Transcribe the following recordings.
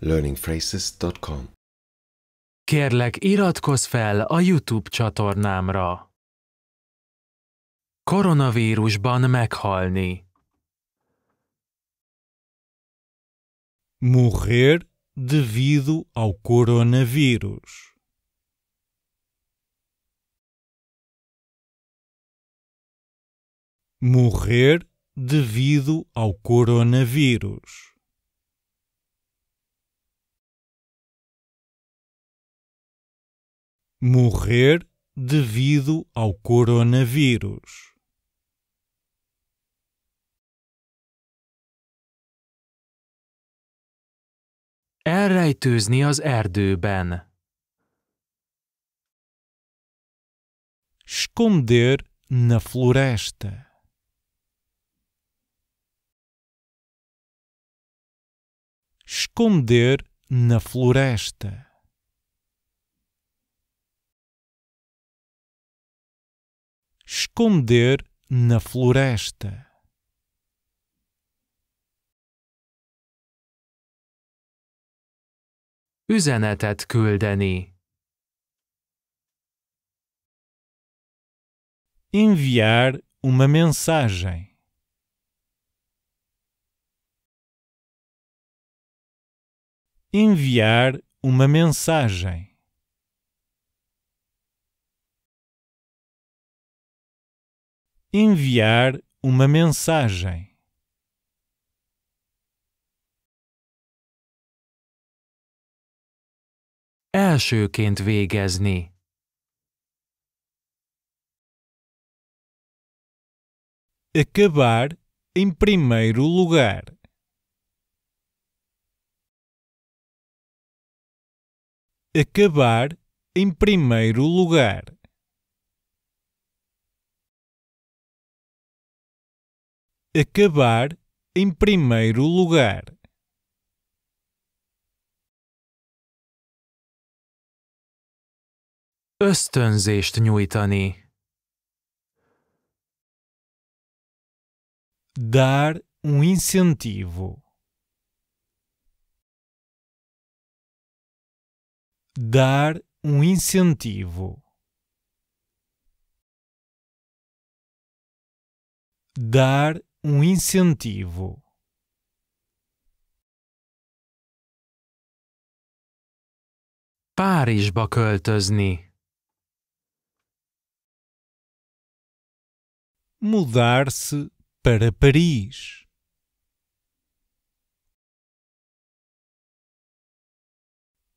learningphrases.com Kérlek, iratkozz fel a YouTube csatornámra. Koronavírusban meghalni. Morrer devido ao coronavírus. Morrer devido ao coronavírus. morrer devido ao coronavírus. Elrejtőzni az erdőben. Esconder na floresta. Esconder na floresta. esconder na floresta. Üzenetet küldeni. Enviar uma mensagem. Enviar uma mensagem. enviar uma mensagem. Elsőként végezni. Acabar em primeiro lugar. Acabar em primeiro lugar. acabar em primeiro lugar. Ösztönzést nyújtani. Dar um incentivo. Dar um incentivo. Dar um incentivo. Párizsba költözni. Mudar-se para Paris.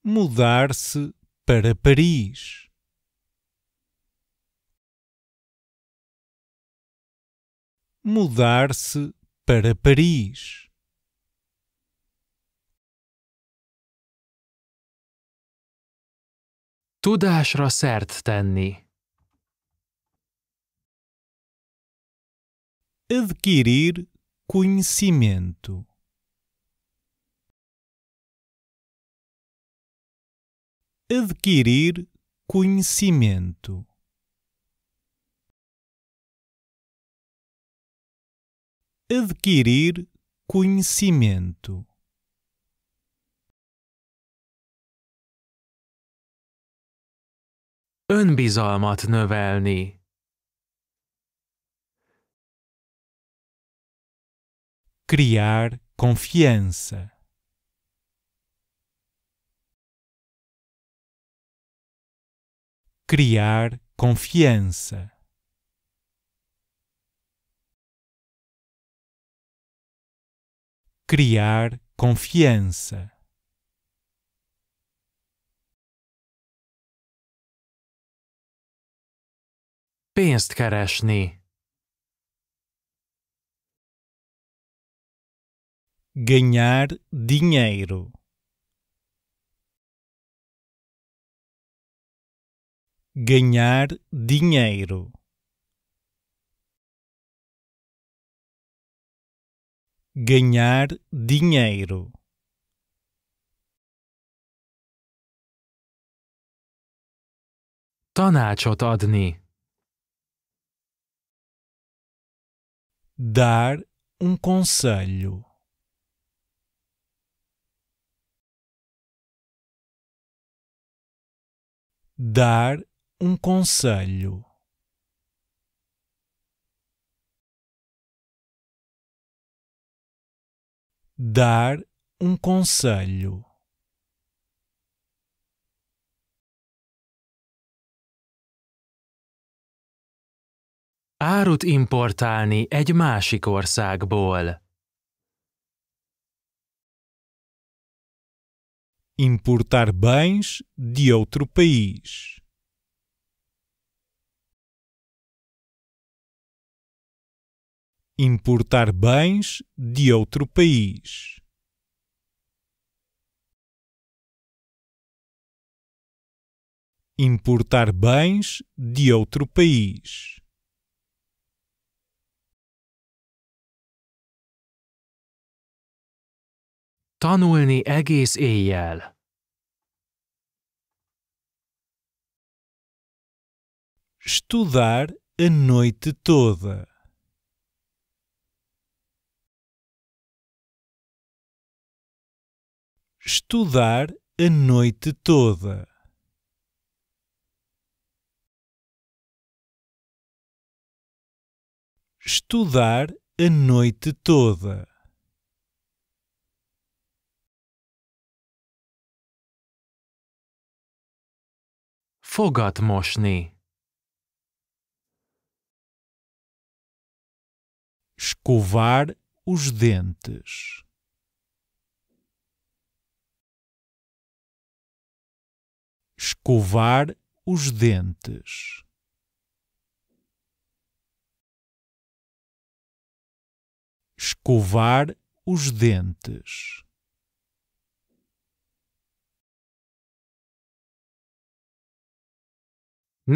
Mudar-se para Paris. mudar-se para Paris. Tudásra certo, Tanny. Adquirir conhecimento. Adquirir conhecimento. adquirir conhecimento. Önbizalmat növelni. Criar confiança. Criar confiança. criar confiança. Pense, keresni. Ganhar dinheiro. Ganhar dinheiro. ganhar dinheiro. Tanácsot adni. Dar um conselho. Dar um conselho. dar um conselho. Árut importálni egy másik országból. Importar bens de outro país. importar bens de outro país. Importar bens de outro país. Tanulni egész éjjel. Estudar a noite toda. estudar a noite toda. Estudar a noite toda. Fogat mosni. Escovar os dentes. escovar os dentes. Escovar os dentes.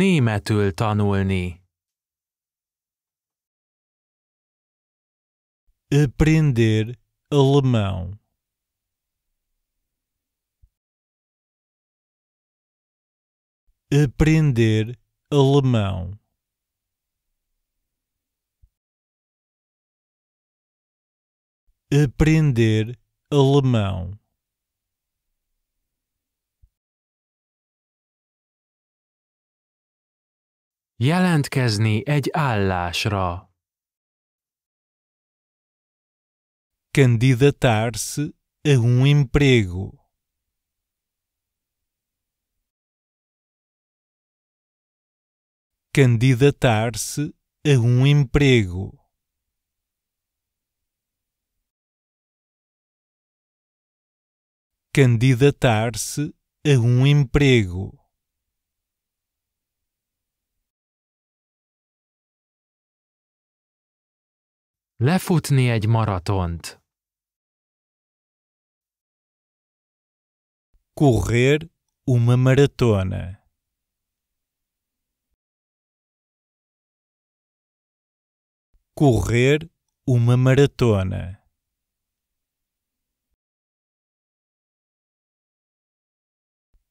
Németül tanulni. Aprender alemão. aprender alemão aprender alemão Jelentkezni egy állásra. Candidatar-se a um emprego. candidatar-se a um emprego. Candidatar-se a um emprego. Lefutni egy maratont. Correr uma maratona. correr uma maratona.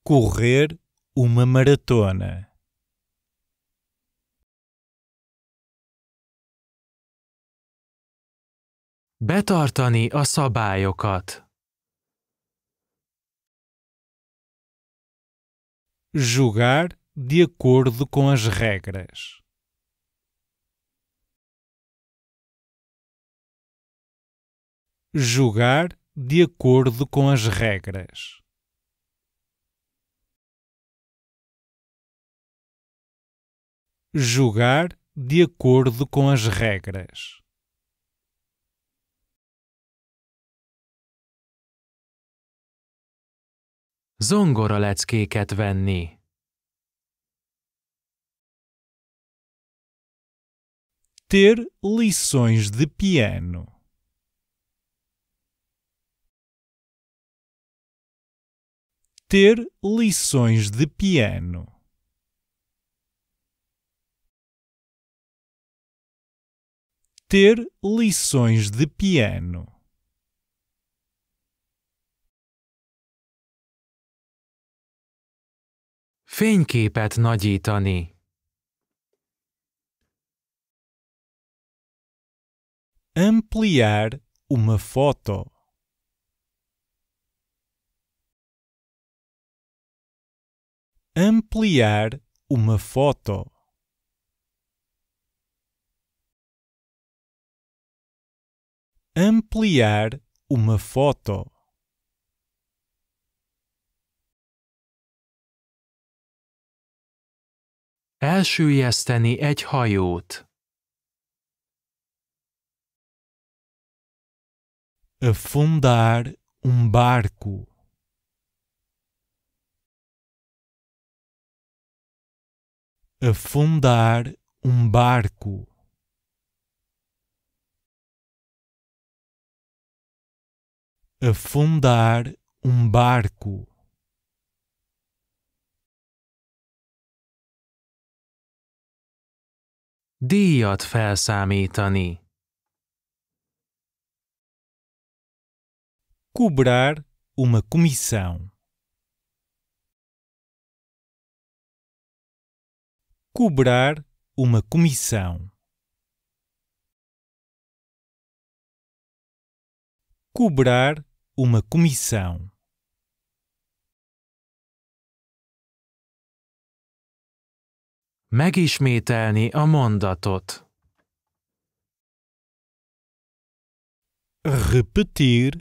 Correr uma maratona. Betartani a szabályokat. Jogar de acordo com as regras. jogar de acordo com as regras. Jogar de acordo com as regras. Zongoraleckéket venni. Ter lições de piano. ter lições de piano. Ter lições de piano. Fényképet nagyítani. Ampliar uma foto. ampliar uma foto. Ampliar uma foto. Elsüllyeszteni egy hajót. Afundar um barco. afundar um barco. afundar um barco. Díjat felszámítani. Cobrar uma comissão. cobrar uma comissão. Cobrar uma comissão. Megismételni a mondatot. Repetir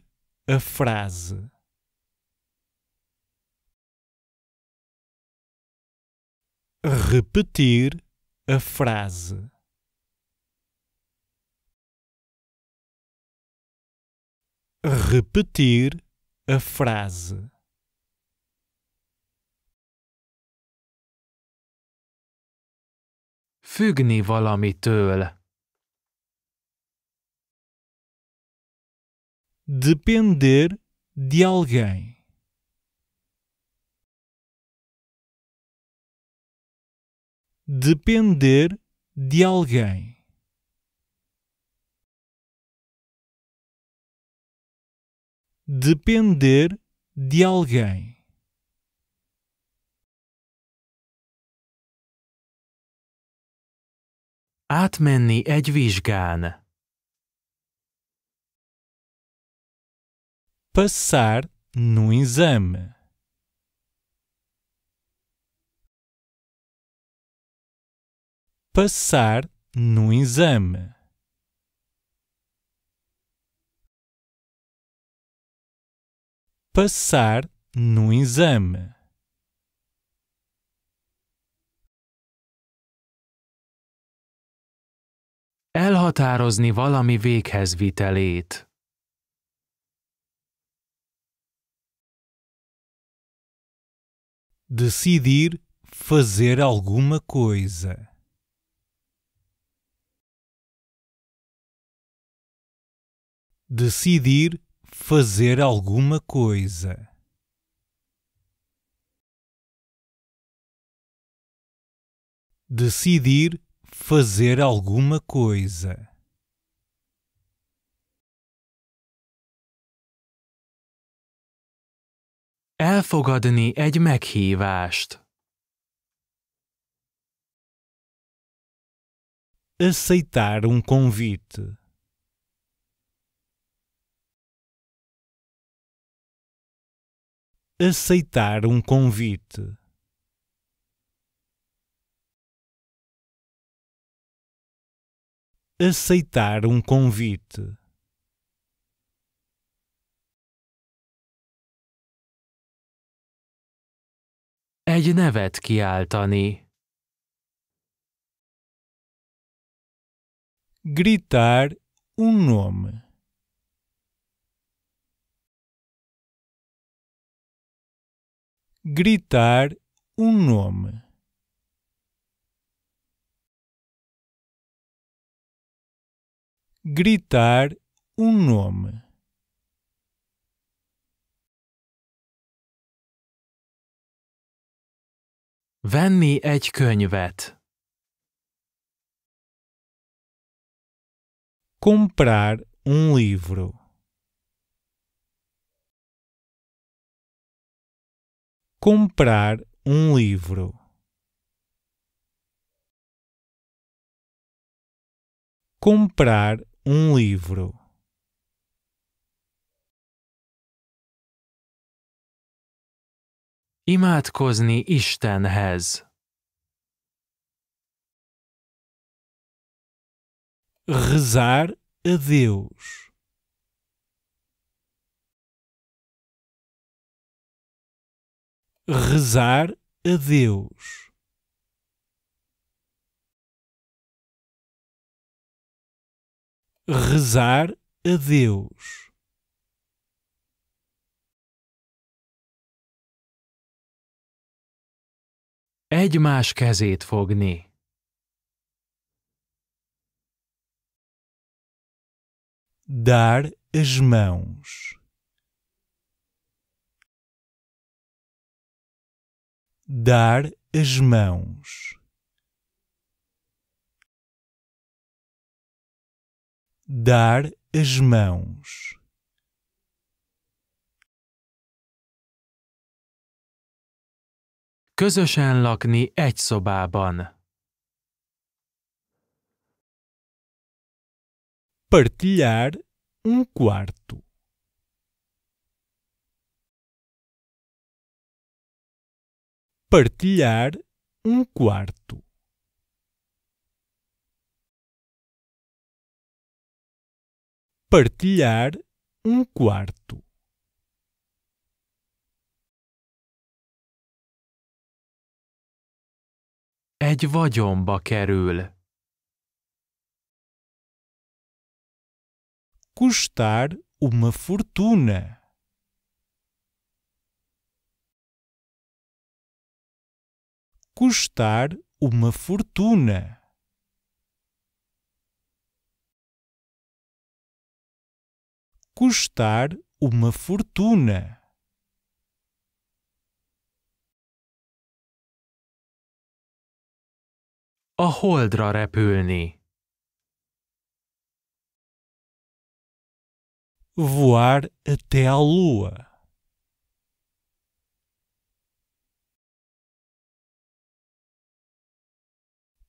a frase. repetir a frase. Repetir a frase. Függni valamitől. Depender de alguém. depender de alguém. Depender de alguém. Átmenni egy vizsgán. Passar no exame. passar no exame. Passar no exame. Elhatározni valami véghez vitelét. Decidir fazer alguma coisa. decidir fazer alguma coisa. Decidir fazer alguma coisa. Elfogadni egy meghívást. Aceitar um convite. aceitar um convite. Aceitar um convite. Egy nevet kiáltani. Gritar um nome. gritar um nome. Gritar um nome. Venni egy könyvet. Comprar um livro. comprar um livro. Comprar um livro. Imádkozni Istenhez. Rezar a Deus. rezar a Deus. Rezar a Deus. Egymás kezét fogni. Dar as mãos. dar as mãos, dar as mãos. Közösen lakni egy szobában. Partilhar um quarto. partilhar um quarto. Partilhar um quarto. Egy vagyonba kerül. Custar uma fortuna. custar uma fortuna. Custar uma fortuna. A holdra repülni. Voar até à lua.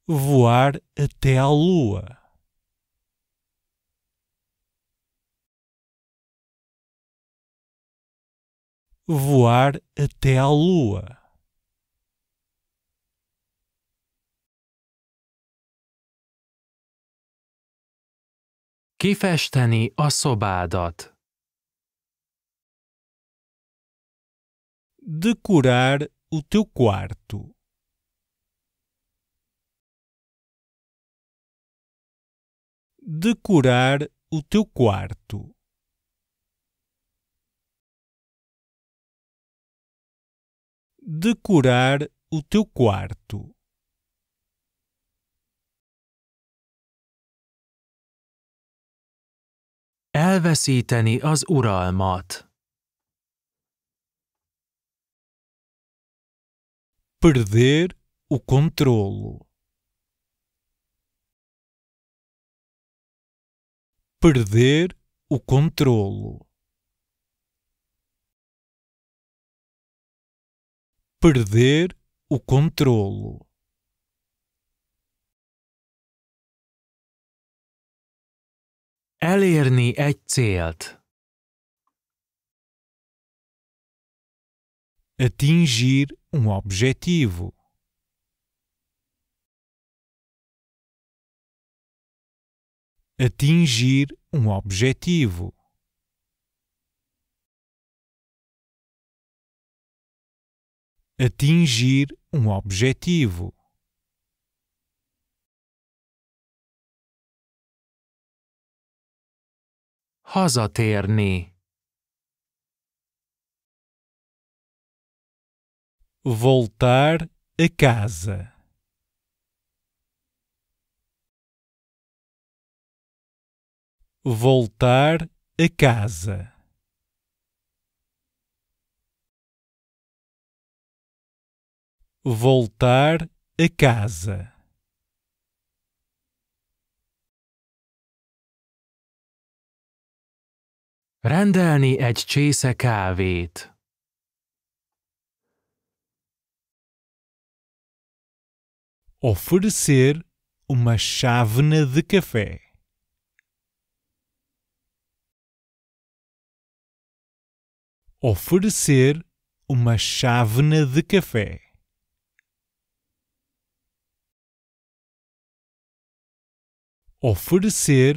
voar até à Lua. Voar até à Lua. Kifesteni a szobádat. Decorar o teu quarto. decorar o teu quarto. Decorar o teu quarto. Elveszíteni az uralmat. Perder o controlo. perder o controlo. Perder o controlo. Elérni egy célt. Atingir um objetivo. atingir um objetivo. Atingir um objetivo. Hazatérni. Voltar a casa. voltar a casa. Voltar a casa. Rendelni egy csésze kávét. Oferecer uma chávena de café. oferecer uma chávena de café. Oferecer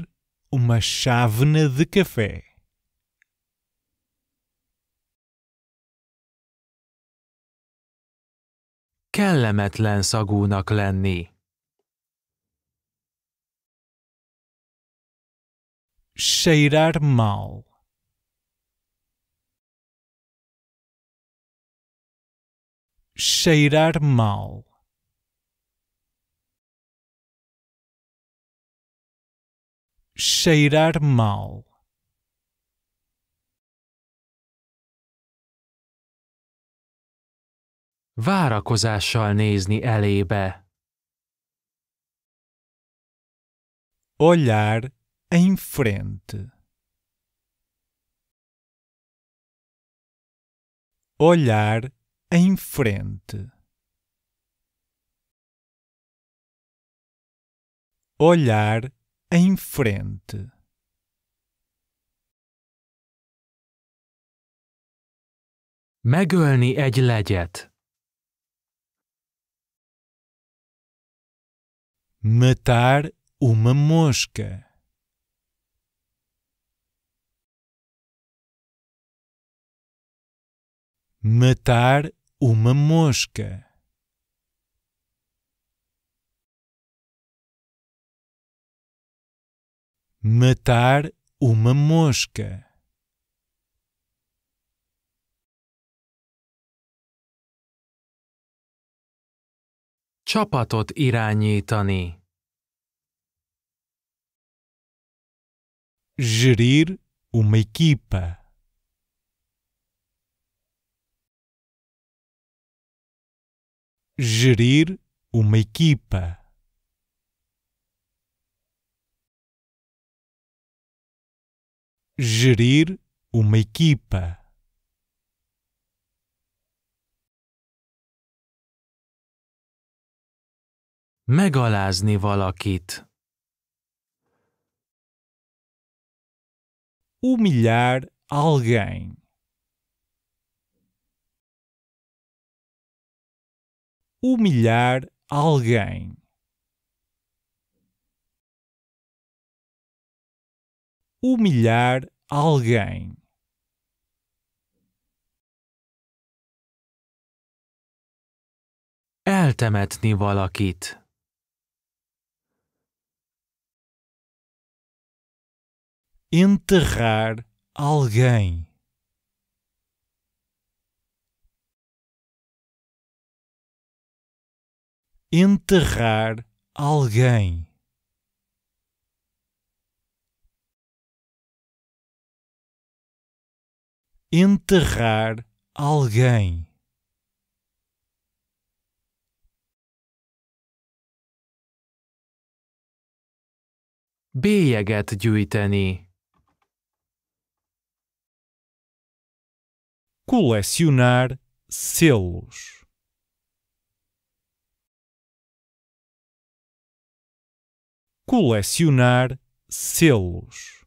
uma chávena de café. kellemetlen szagúnak lenni. Cheirar mal. cheirar mal. Cheirar mal. Várakozással nézni elébe. Olhar em frente. Olhar em frente. Olhar em frente. Megölni egy legyet. Matar uma mosca. Matar uma mosca. Matar uma mosca. Csapatot irányítani. Gerir uma equipa. gerir uma equipa. Gerir uma equipa. Megalázni valakit. Humilhar alguém. humilhar alguém. Humilhar alguém. Eltemetni valakit. Enterrar alguém. enterrar alguém. Enterrar alguém. Bélyeget gyűjteni. Colecionar selos. colecionar selos.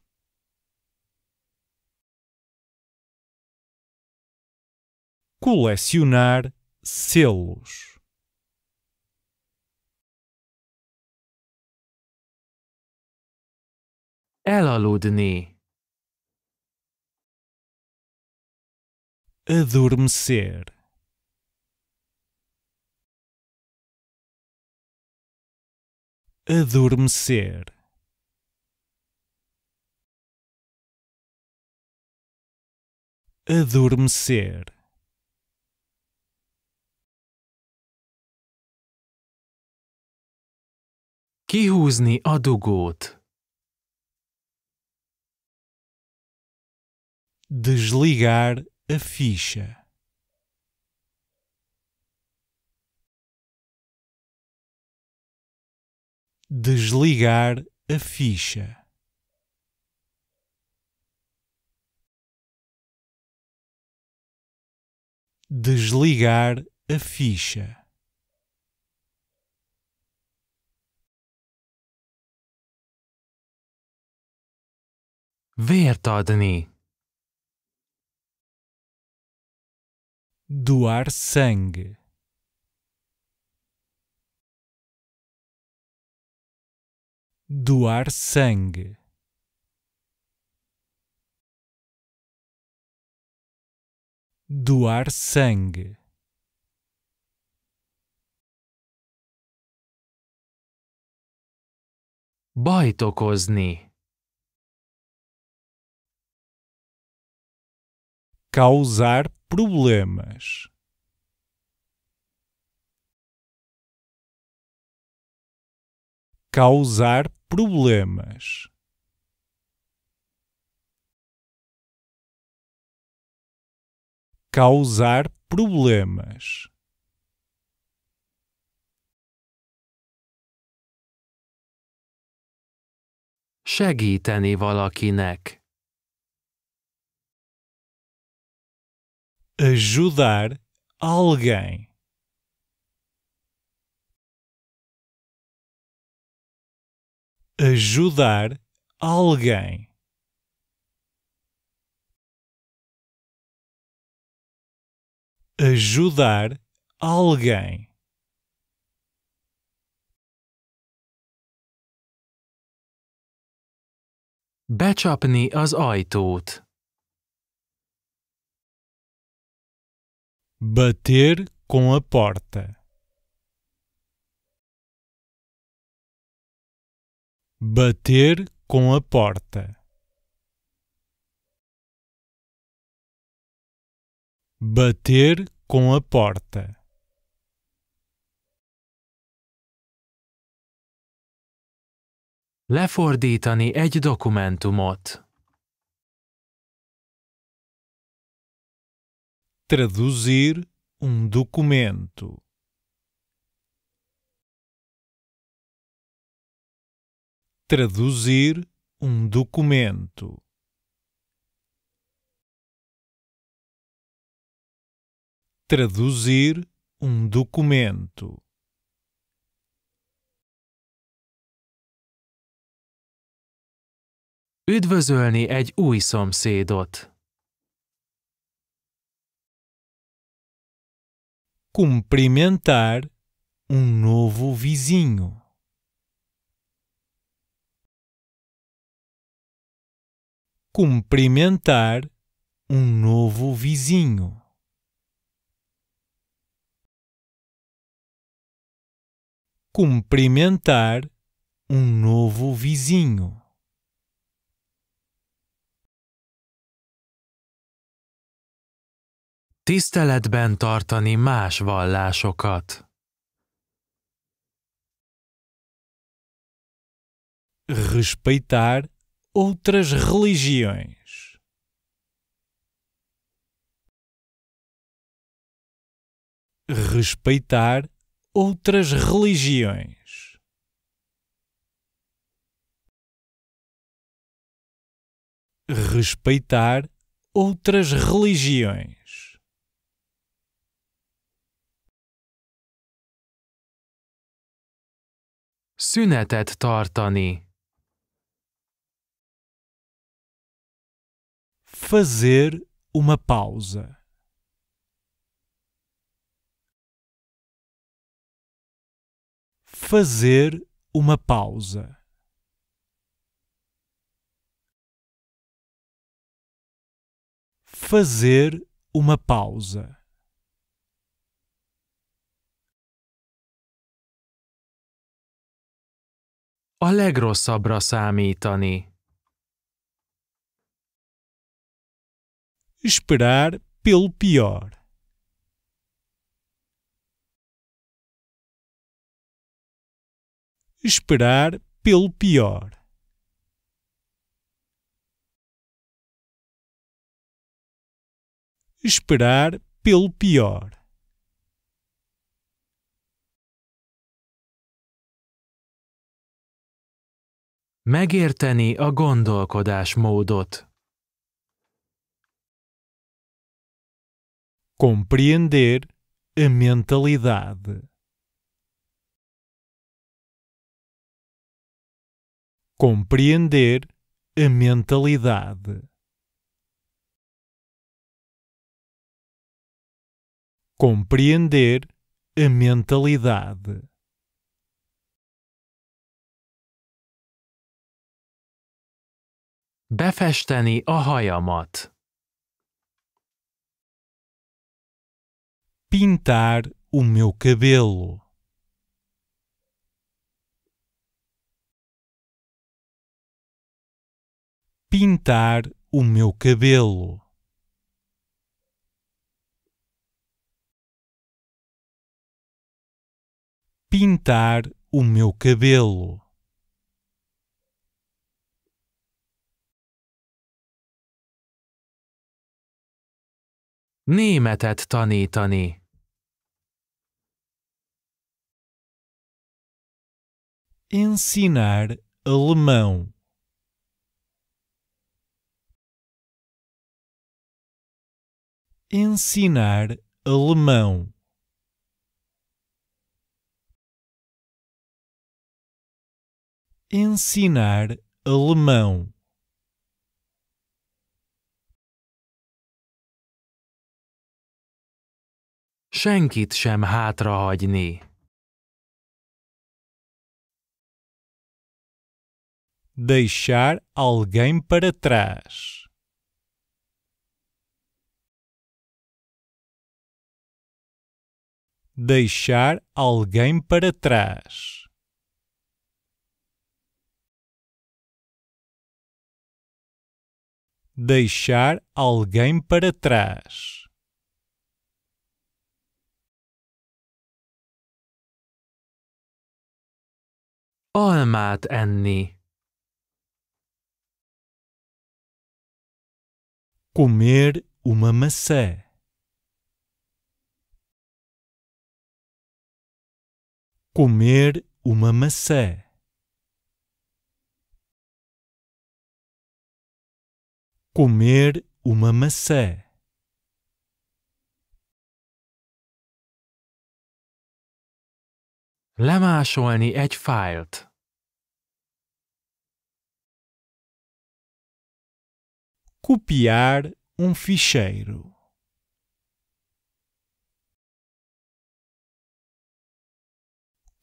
Colecionar selos. Elaludni. Adormecer. adormecer. adormecer, kihúzni a dugót. Desligar a ficha. Desligar a ficha. Desligar a ficha. ver Vértadni. Doar sangue. doar sangue. Doar sangue. Bajt okozni. Causar problemas. causar problemas. Causar problemas. Segíteni valakinek. Ajudar alguém. ajudar alguém. Ajudar alguém. Becsapni az ajtót. Bater com a porta. bater com a porta, bater com a porta. Lefordítani egy dokumentumot. Traduzir um documento. traduzir um documento. Traduzir um documento. Üdvözölni egy új szomszédot. Cumprimentar um novo vizinho. cumprimentar um novo vizinho. Cumprimentar um novo vizinho. Tiszteletben tartani más vallásokat. Respeitar outras religiões. Respeitar outras religiões. Respeitar outras religiões. Szünetet tartani. fazer uma pausa. Fazer uma pausa. Fazer uma pausa. A legrosszabbra számítani. esperar pelo pior. Esperar pelo pior. Esperar pelo pior. Megérteni a gondolkodás módot. compreender a mentalidade. Compreender a mentalidade. Compreender a mentalidade. Befesteni a hajamat. pintar o meu cabelo. Pintar o meu cabelo. Pintar o meu cabelo. Németet tanítani. ensinar alemão. Ensinar alemão. Ensinar alemão. Senkit sem hátrahagyni. deixar alguém para trás. Deixar alguém para trás. Deixar alguém para trás. Oh, Almát Annie comer uma maçã. Comer uma maçã. Comer uma maçã. لما شواني أجفايلت copiar um ficheiro.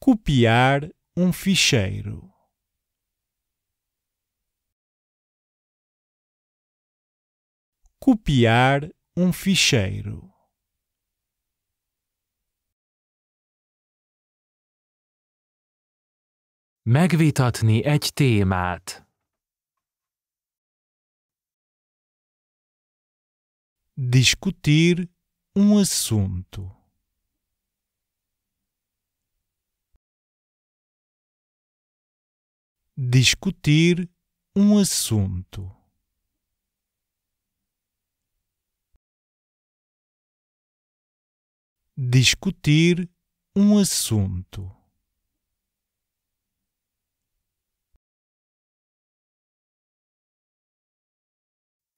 Copiar um ficheiro. Copiar um ficheiro. Megvitatni egy témát. discutir um assunto. Discutir um assunto. Discutir um assunto.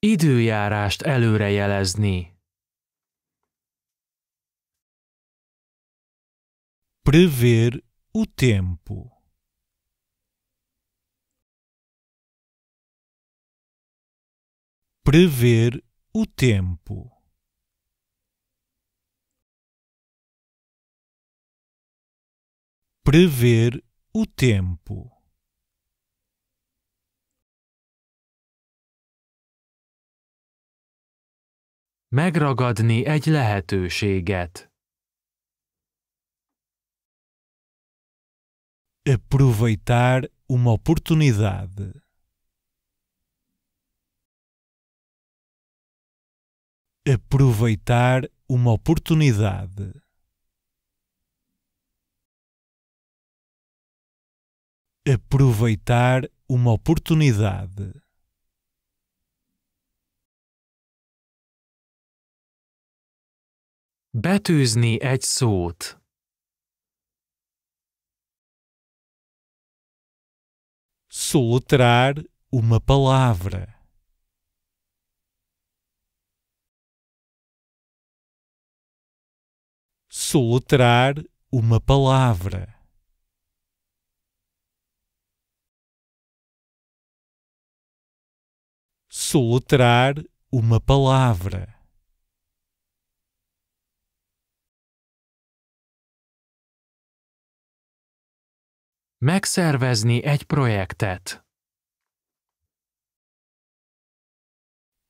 Időjárást előrejelezni. Prever o tempo. Prever o tempo. Prever o tempo. Megragadni egy lehetőséget. Aproveitar uma oportunidade. Aproveitar uma oportunidade. Aproveitar uma oportunidade. Betűzni egy szót. Soletrar uma palavra. Soletrar uma palavra. soletrar uma palavra. Megszervezni egy projektet.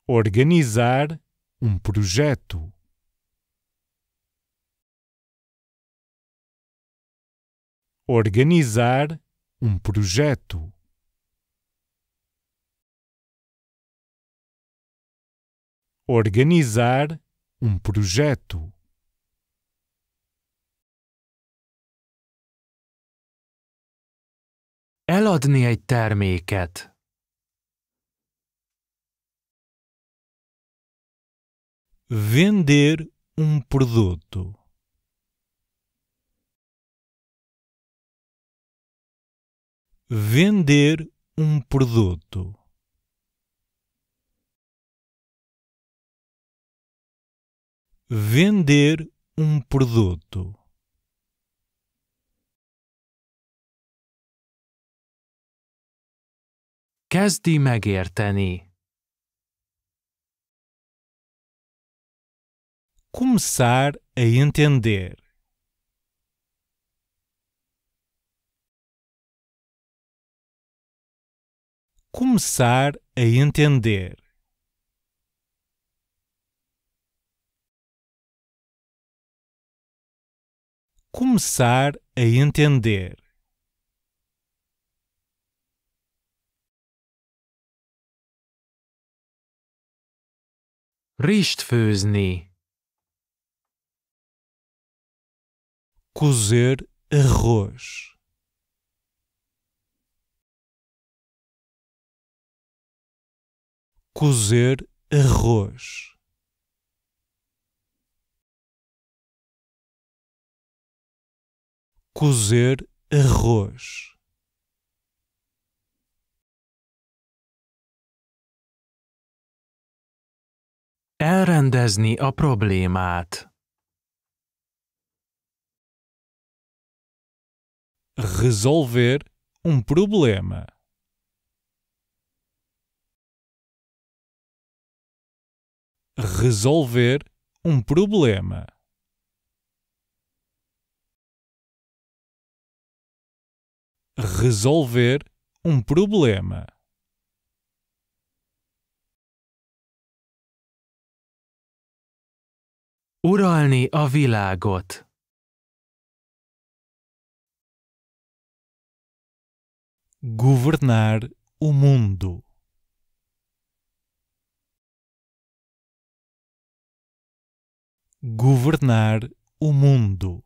Organizar um projeto. Organizar um projeto. Organizar um projeto. Eladni egy terméket. Vender um produto. Vender um produto. Vender um produto. Kezdi megérteni. Começar a entender. Começar a entender. Começar a entender. Rist főzni. Cozer arroz. Cozer arroz. Cozer arroz. Elrendezni a problémát. Resolver um problema. Resolver um problema. Resolver um problema. Uralni a világot. Governar o mundo. Governar o mundo.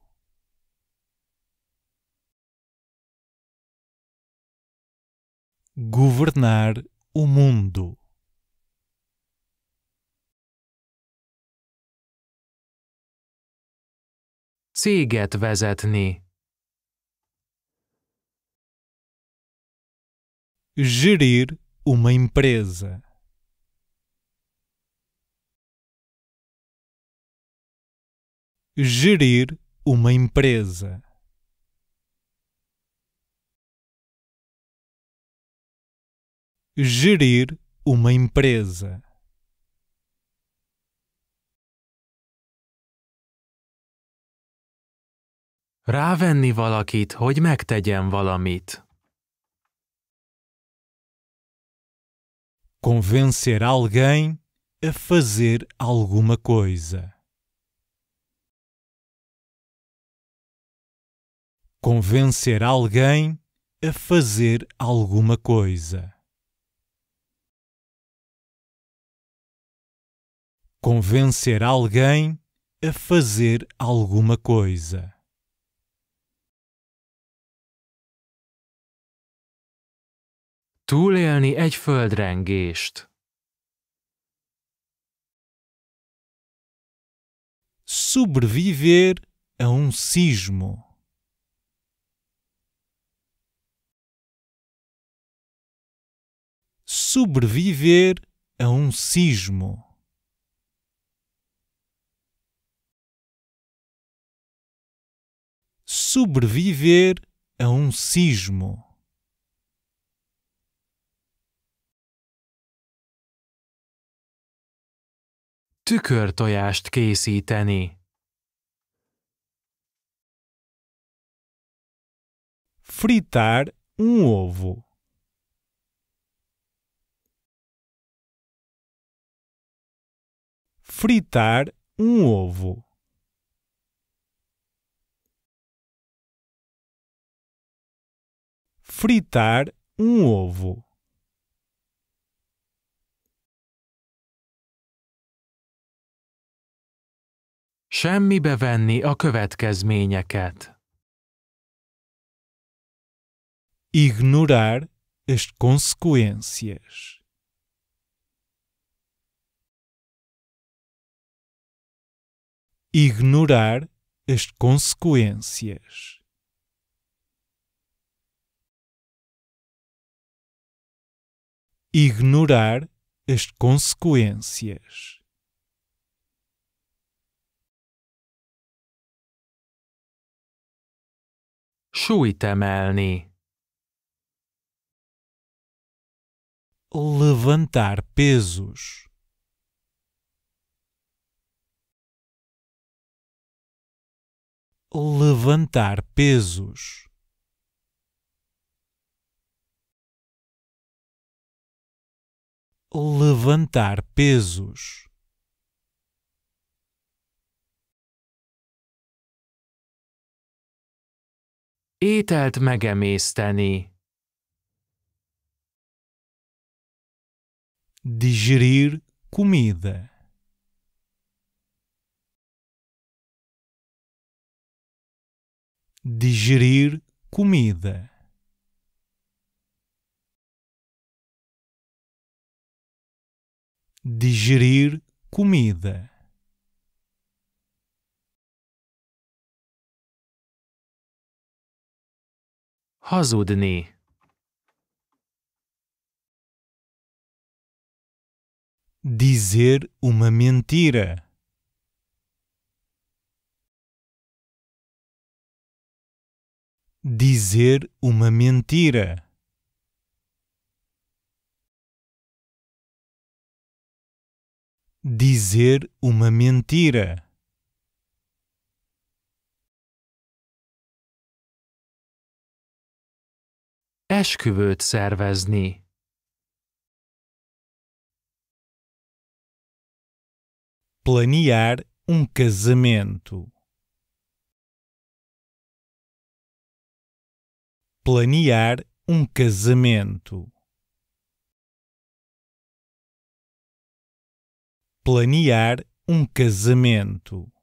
Governar o mundo. Céget vezetni. Gerir uma empresa. Gerir uma empresa. Gerir uma empresa. Rávenni valakit, hogy megtegyen valamit. Convencer alguém a fazer alguma coisa. Convencer alguém a fazer alguma coisa. Convencer alguém a fazer alguma coisa. Túlélni egy földrengést. Sobreviver a um sismo. Sobreviver a um sismo. Sobreviver a um sismo. Tükörtojást készíteni. Fritar um ovo. Fritar um ovo. Fritar um ovo. Semmibe venni a következményeket. Ignorar as consequências. Ignorar as consequências. Ignorar as consequências. Súlyt emelni. Levantar pesos. Levantar pesos. Levantar pesos. Ételt megemészteni. Digerir comida. Digerir comida. Digerir comida. Hazudni. Dizer uma mentira. Dizer uma mentira. Dizer uma mentira. Esküvőt szervezni. Planear um casamento. Planear um casamento. Planear um casamento.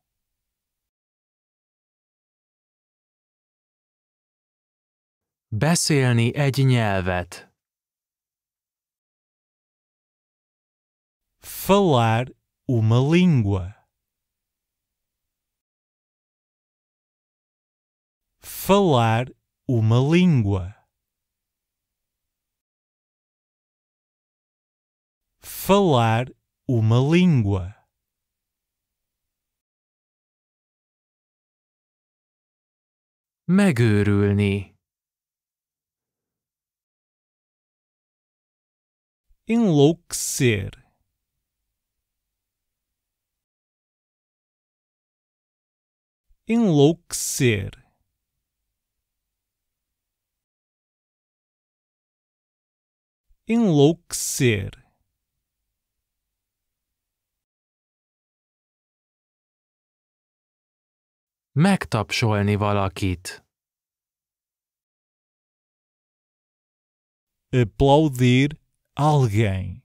Beszélni egy nyelvet. Falar uma língua. Falar uma língua. Falar uma língua. Megőrülni. enlouquecer. Enlouquecer. Enlouquecer. Megtapsolni valakit. Aplaudir alguém.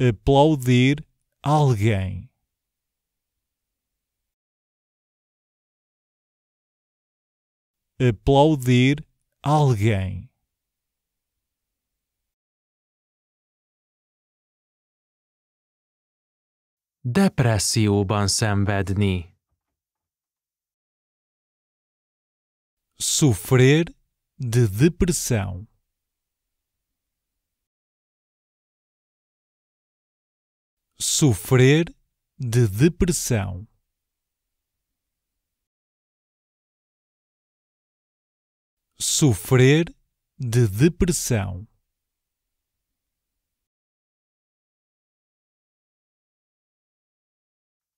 Aplaudir alguém. Aplaudir alguém. depresszióban szenvedni. sofrer de depressão. Sofrer de depressão. Sofrer de depressão.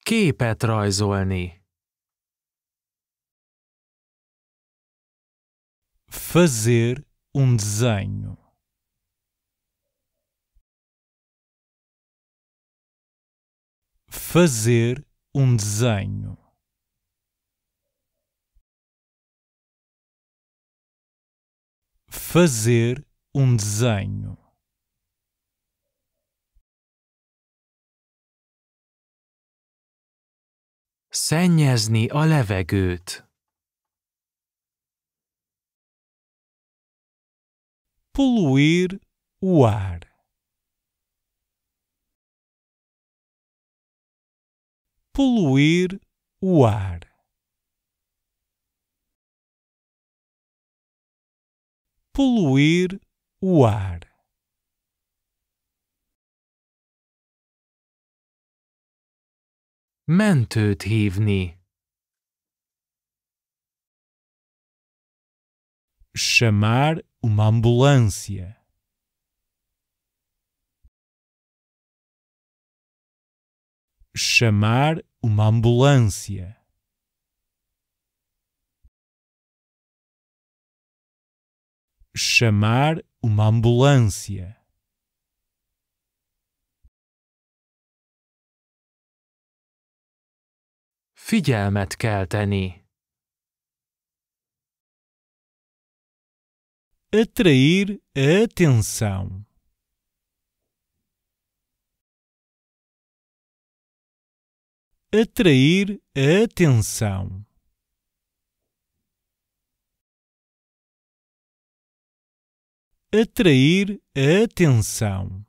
Képet rajzolni. fazer um desenho. Fazer um desenho. Fazer um desenho. Szennyezni a levegőt. poluir o ar. Poluir o ar. Poluir o ar. Mentőt hívni. Chamar uma ambulância. Chamar uma ambulância. Chamar uma ambulância. Figyelmet kell tenni. atrair a atenção. Atrair a atenção. Atrair a atenção.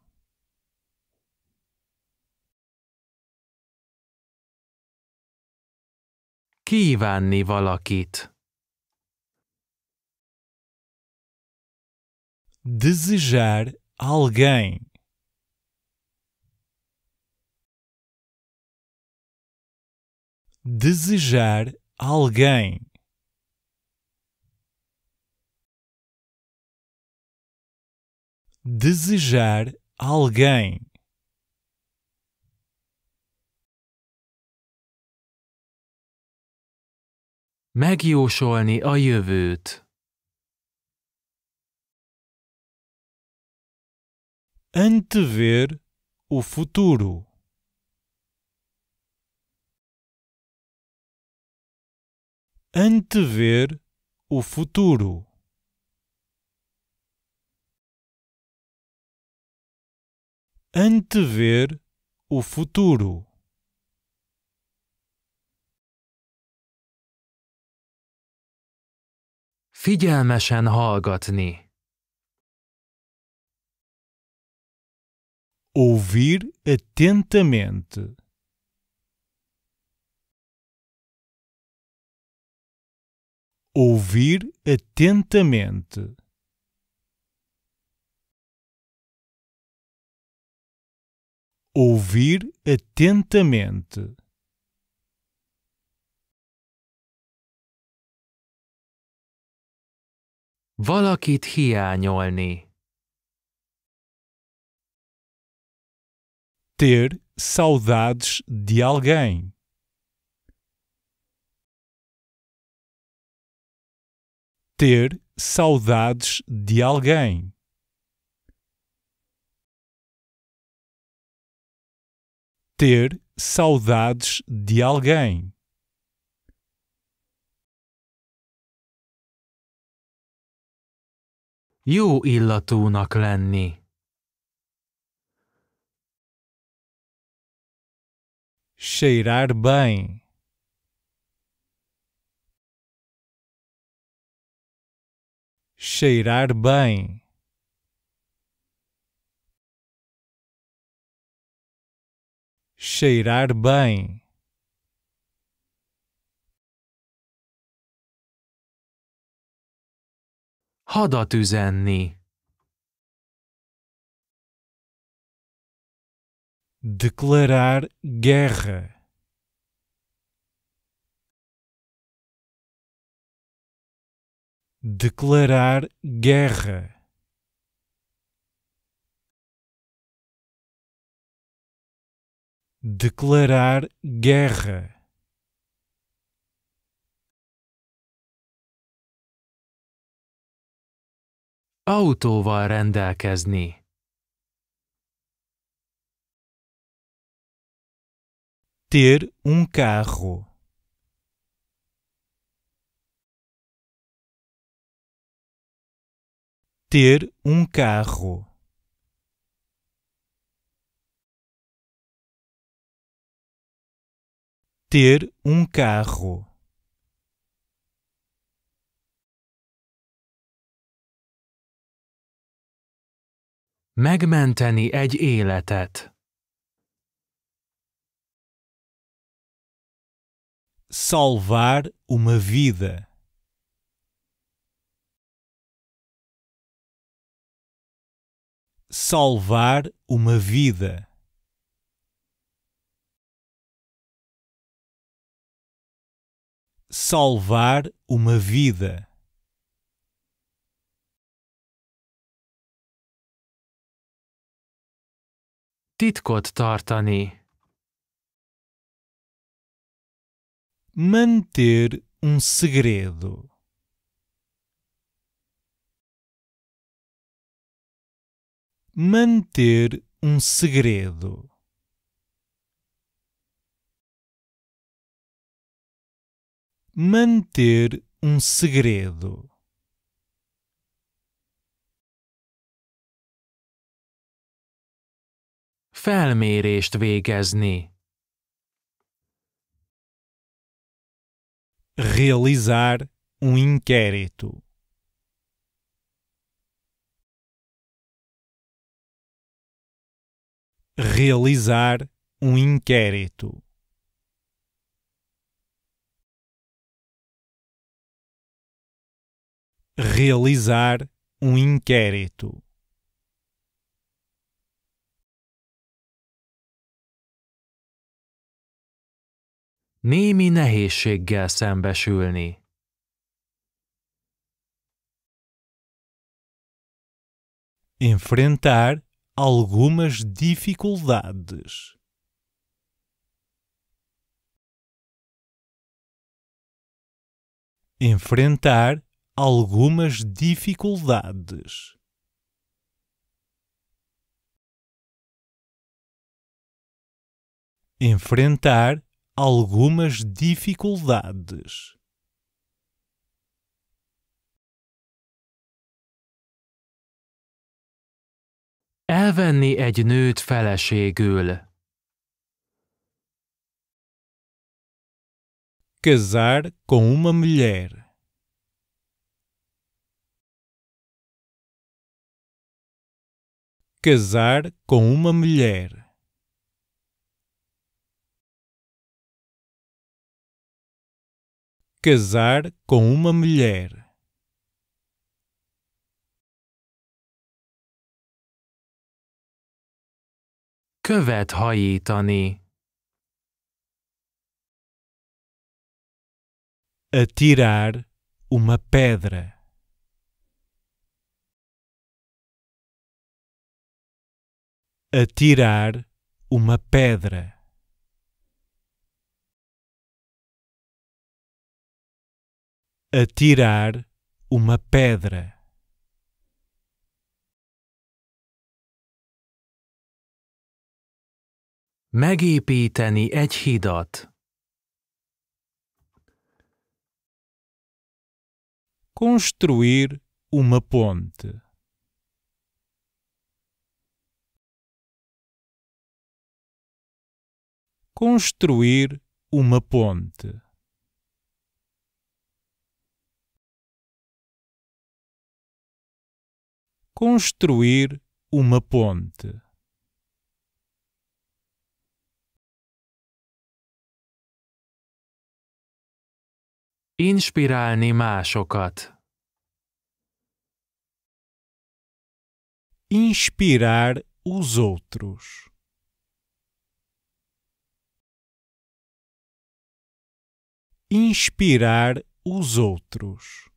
Kívánni valakit. desejar alguém. Desejar alguém. Desejar alguém. Megjósolni a jövőt. antever o futuro. Antever o futuro. Antever o futuro. Figyelmesen hallgatni. ouvir atentamente. Ouvir atentamente. Ouvir atentamente. Valakit hiányolni. ter saudades de alguém. Ter saudades de alguém. Ter saudades de alguém. Jó illatúnak lenni. cheirar bem. Cheirar bem. Cheirar bem. Hadat üzenni. declarar guerra. declarar guerra. declarar guerra. autóval rendelkezni ter um carro. Ter um carro. Ter um carro. Megmenteni egy életet. salvar uma vida. Salvar uma vida. Salvar uma vida. Titkot tartani. manter um segredo. Manter um segredo. Manter um segredo. Felmérést végezni. realizar um inquérito. Realizar um inquérito. Realizar um inquérito. némi nehézséggel szembesülni. Enfrentar algumas dificuldades. Enfrentar algumas dificuldades. Enfrentar algumas dificuldades. Elvenni egy nőt feleségül. Casar com uma mulher. Casar com uma mulher. Casar com uma mulher. Követ hajítani. Atirar uma pedra. Atirar uma pedra. atirar uma pedra. Megépíteni egy hidat. Construir uma ponte. Construir uma ponte. construir uma ponte. Inspirálni másokat. Inspirar os outros. Inspirar os outros.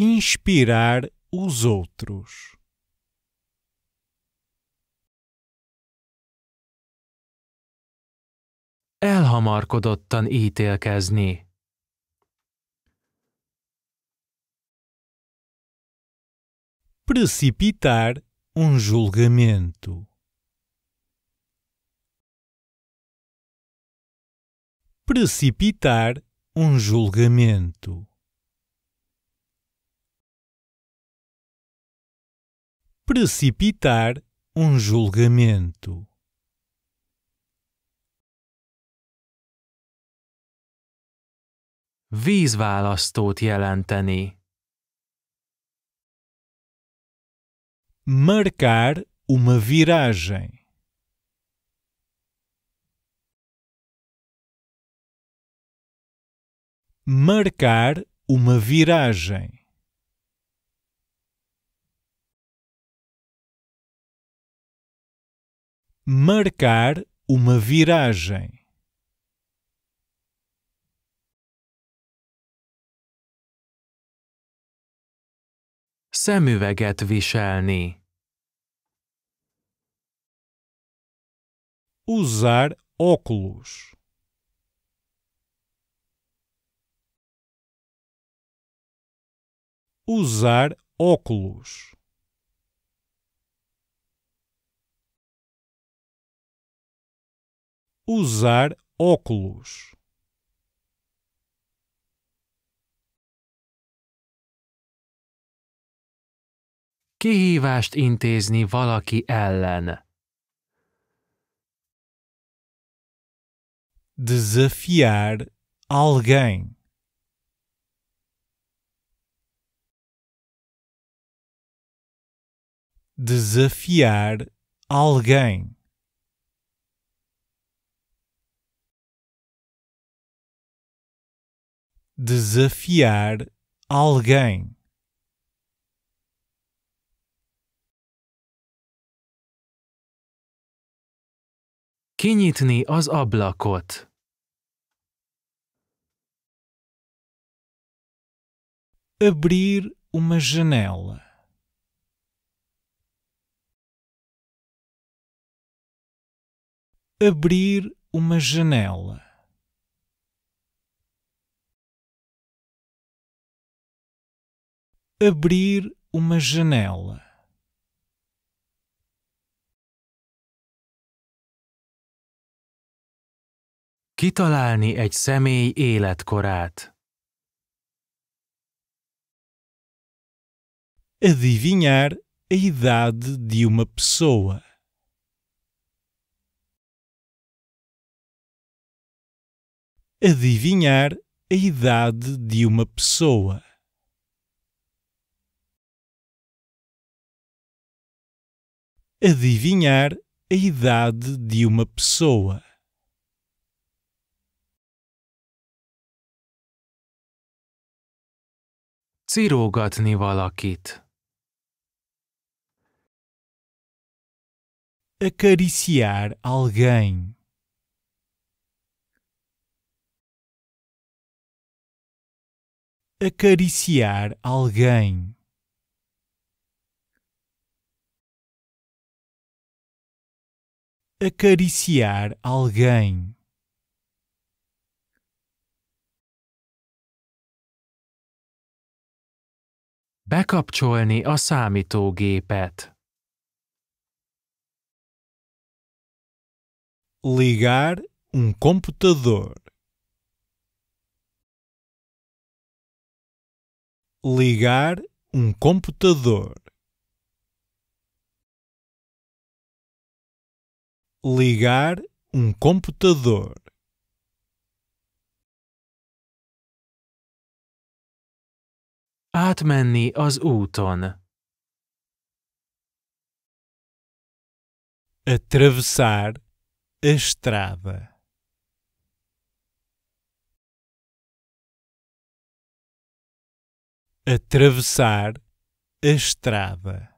inspirar os outros. Elhamarkodottan ítélkezni. Precipitar um julgamento. Precipitar um julgamento. precipitar um julgamento. Vízválasztót jelenteni. Marcar uma viragem. Marcar uma viragem. marcar uma viragem. Szemüveget viselni. Usar óculos. Usar óculos. usar óculos. Kihívást intézni valaki ellen. Desafiar alguém. Desafiar alguém. desafiar alguém. Kinyitni az ablakot. Abrir uma janela. Abrir uma janela. abrir uma janela. Kitalálni egy személy életkorát. Adivinhar a idade de uma pessoa. Adivinhar a idade de uma pessoa. adivinhar a idade de uma pessoa. Cirógatni valakit. Acariciar alguém. Acariciar alguém. acariciar alguém. Bekapcsolni a számítógépet. Ligar um computador. Ligar um computador. ligar um computador Átmenni az úton. Atravessar a estrada. Atravessar a estrada.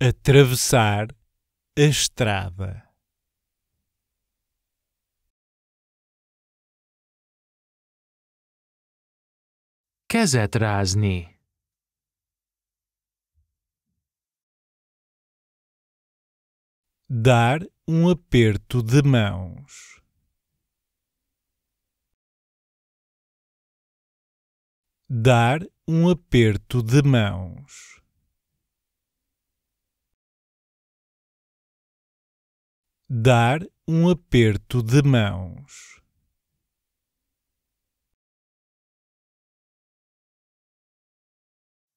atravessar a estrada. Kezet Dar um aperto de mãos. Dar um aperto de mãos. dar um aperto de mãos.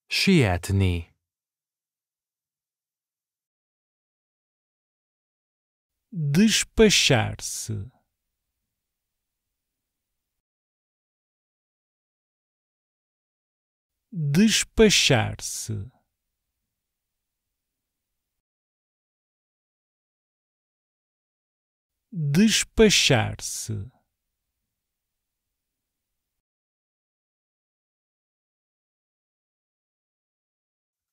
sietni despachar-se despachar-se despachar-se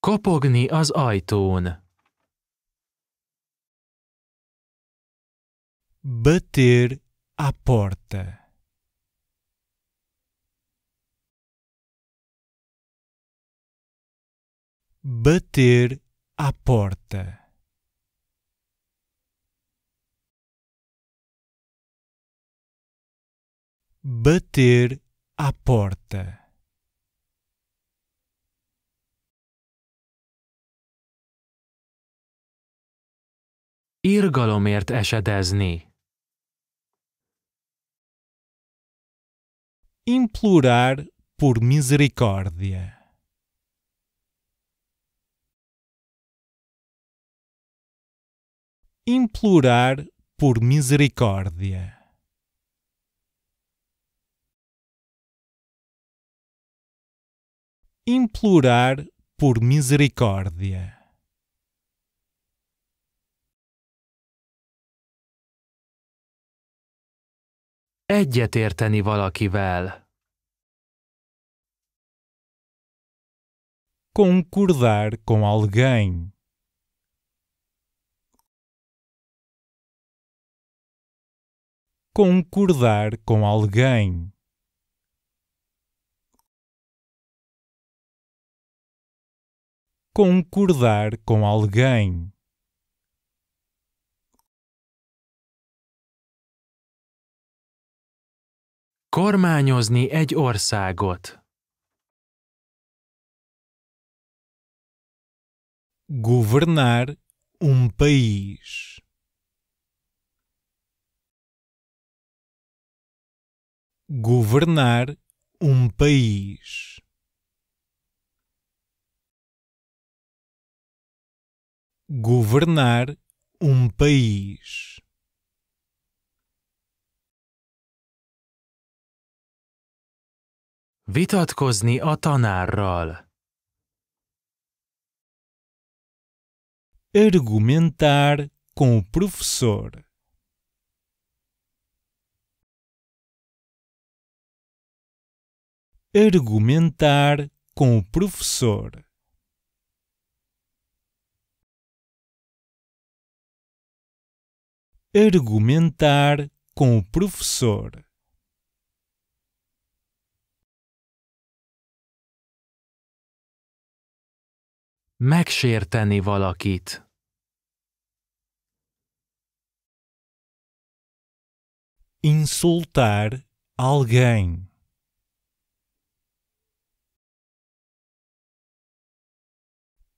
Kopogni az ajtón. Bater à porta. Bater à porta. bater à porta. Irgalomért esedezni. Implorar por misericórdia. Implorar por misericórdia. implorar por misericórdia. Egyetérteni valakivel. Concordar com alguém. Concordar com alguém. concordar com alguém. Kormányozni egy országot. Governar um país. Governar um país. governar um país. Vitatkozni a tanárral. Argumentar com o professor. Argumentar com o professor. argumentar com o professor. Megsérteni valakit. Insultar alguém.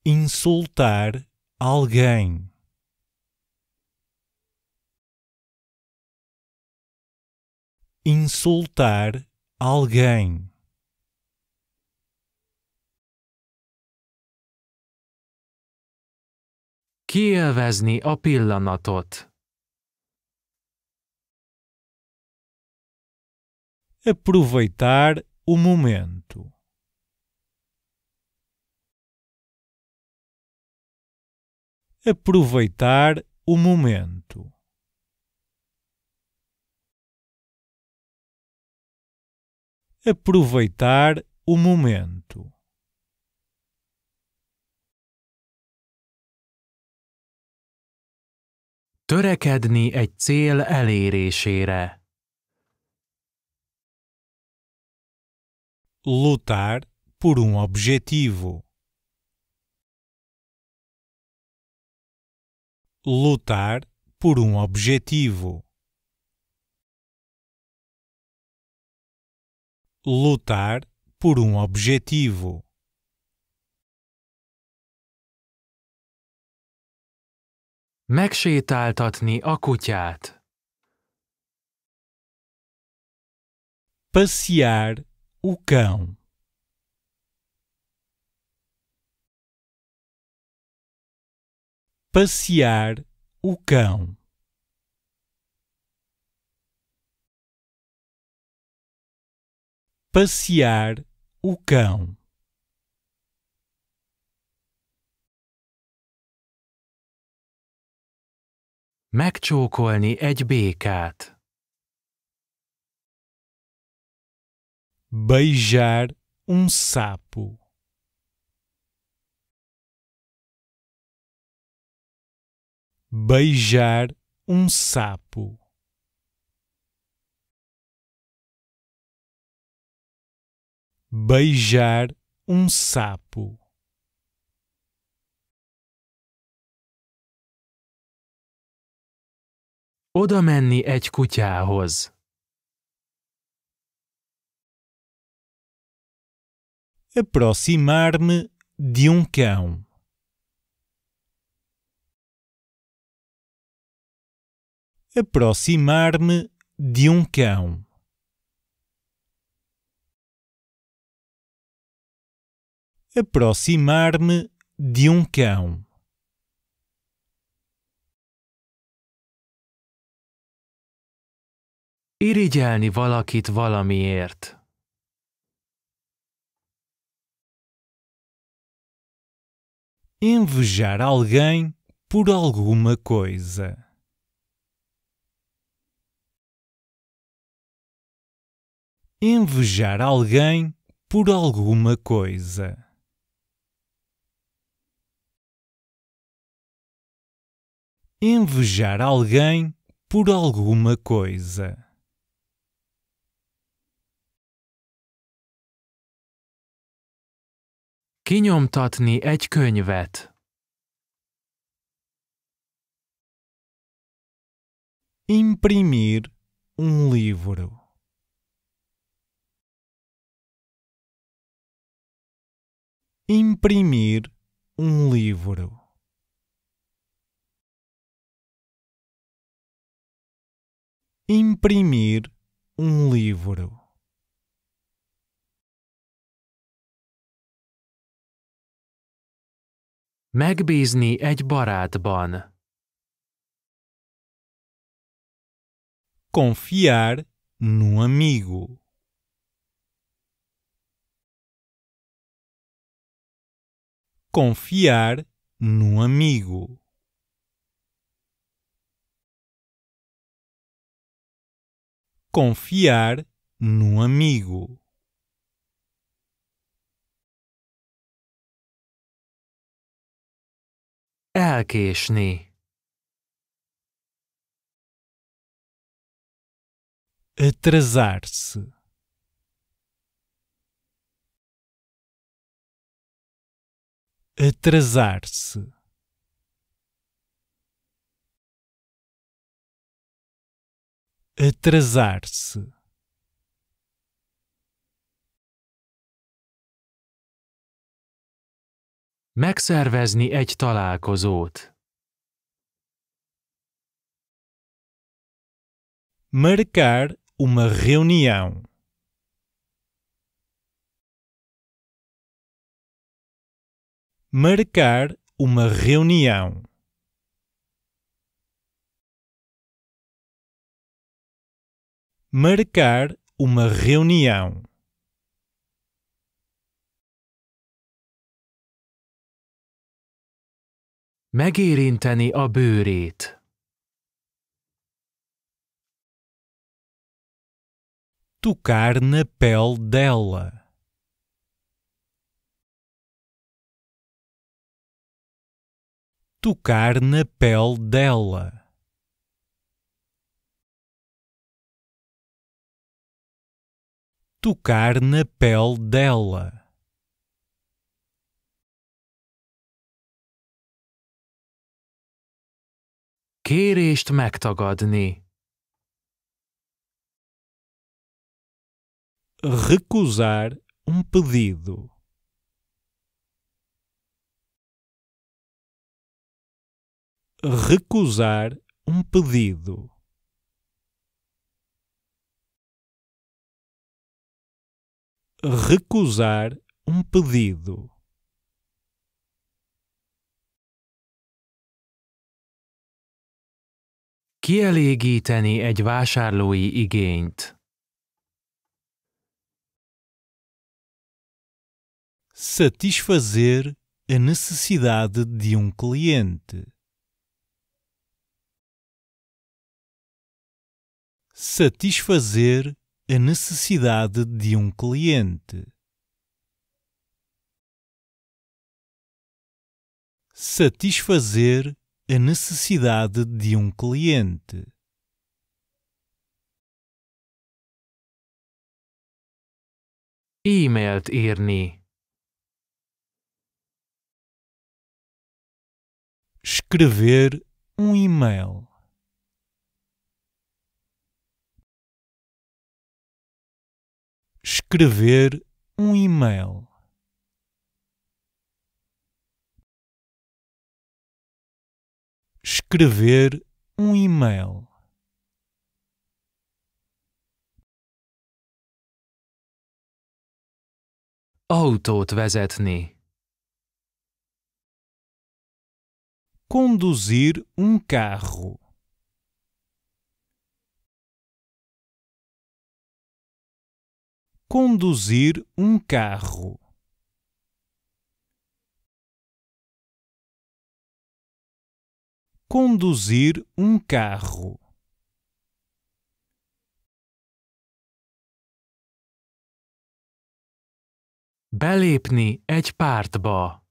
Insultar alguém. insultar alguém. Kielvezni a pillanatot. Aproveitar o momento. Aproveitar o momento. aproveitar o momento. Törekedni egy cél elérésére. Lutar por um objetivo. Lutar por um objetivo. lutar por um objetivo. Megsétáltatni a kutyát. Passear o cão. Passear o cão. passear o cão. Megcsókolni egy békát. Beijar um sapo. Beijar um sapo. beijar um sapo. Oda menni egy kutyához. Aproximar-me de um cão. Aproximar-me de um cão. aproximar-me de um cão. Irigyelni valakit valamiért. Invejar alguém por alguma coisa. Invejar alguém por alguma coisa. invejar alguém por alguma coisa. Kinyomtatni egy könyvet. Imprimir um livro. Imprimir um livro. imprimir um livro. Megbízni egy barátban. Confiar num amigo. Confiar num amigo. confiar num amigo. Elkésni. Atrasar-se. Atrasar-se. atrasar-se Megszervezni egy találkozót. Marcar uma reunião. Marcar uma reunião. marcar uma reunião. Megérinteni a bőrét. Tocar na pele dela. tocar na pele dela. tocar na pele dela. Kérést megtagadni. Recusar um pedido. Recusar um pedido. recusar um pedido. Kielégíteni egy vásárlói igényt. Satisfazer a necessidade de um cliente. Satisfazer a necessidade de um cliente. Satisfazer a necessidade de um cliente. E-mailt írni. Escrever um e-mail. escrever um e-mail. Escrever um e-mail. Autót oh, vezetni. Conduzir um carro. conduzir um carro. Conduzir um carro. Belépni egy pártba.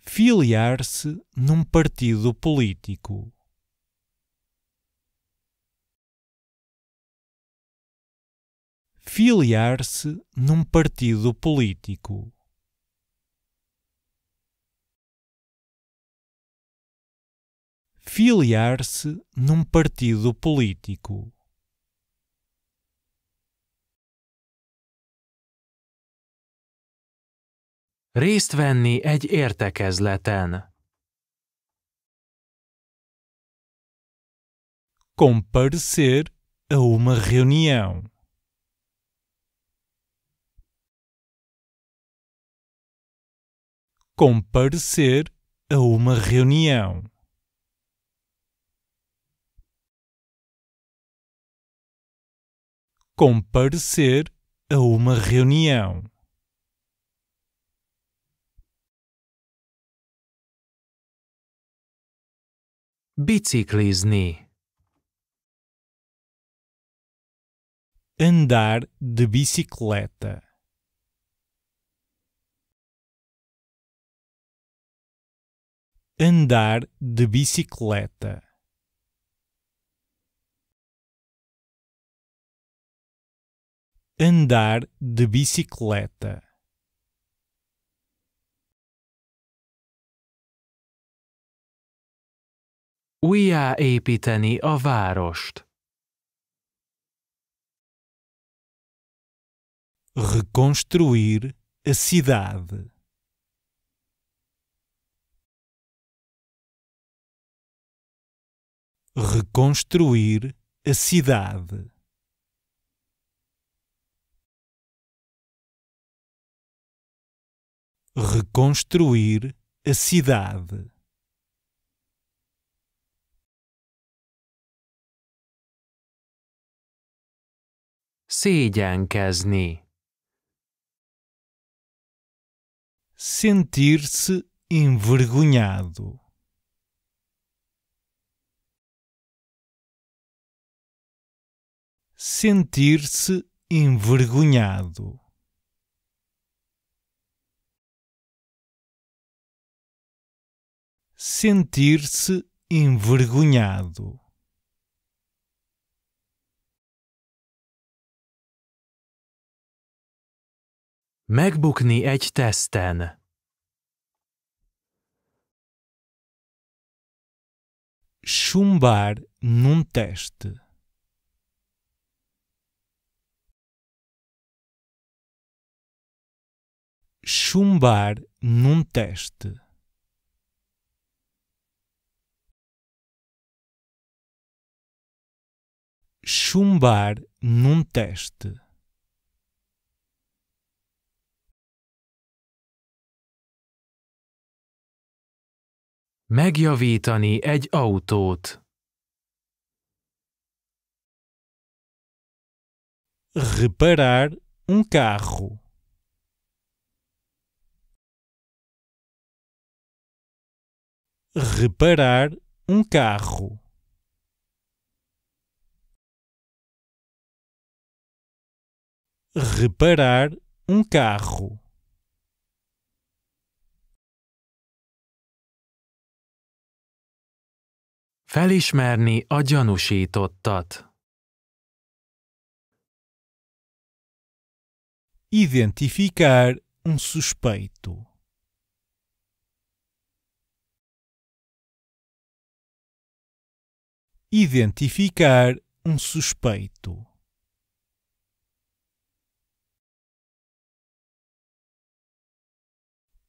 Filiar-se num partido político. filiar-se num partido político. Filiar-se num partido político. Részt venni egy értekezleten. Comparecer a uma reunião. comparecer a uma reunião. Comparecer a uma reunião. Biciclizni. Andar de bicicleta. andar de bicicleta. Andar de bicicleta. Újjáépíteni a várost. Reconstruir a cidade. reconstruir a cidade. Reconstruir a cidade. Szégyenkezni. Sentir-se envergonhado. sentir-se envergonhado. Sentir-se envergonhado. Megbukni egy teszten. Chumbar num teste. chumbar num teste. Chumbar num teste. Megjavítani egy autót. Reparar um carro. reparar um carro. Reparar um carro. Felismerni a gyanúsítottat. Identificar um suspeito. identificar um suspeito.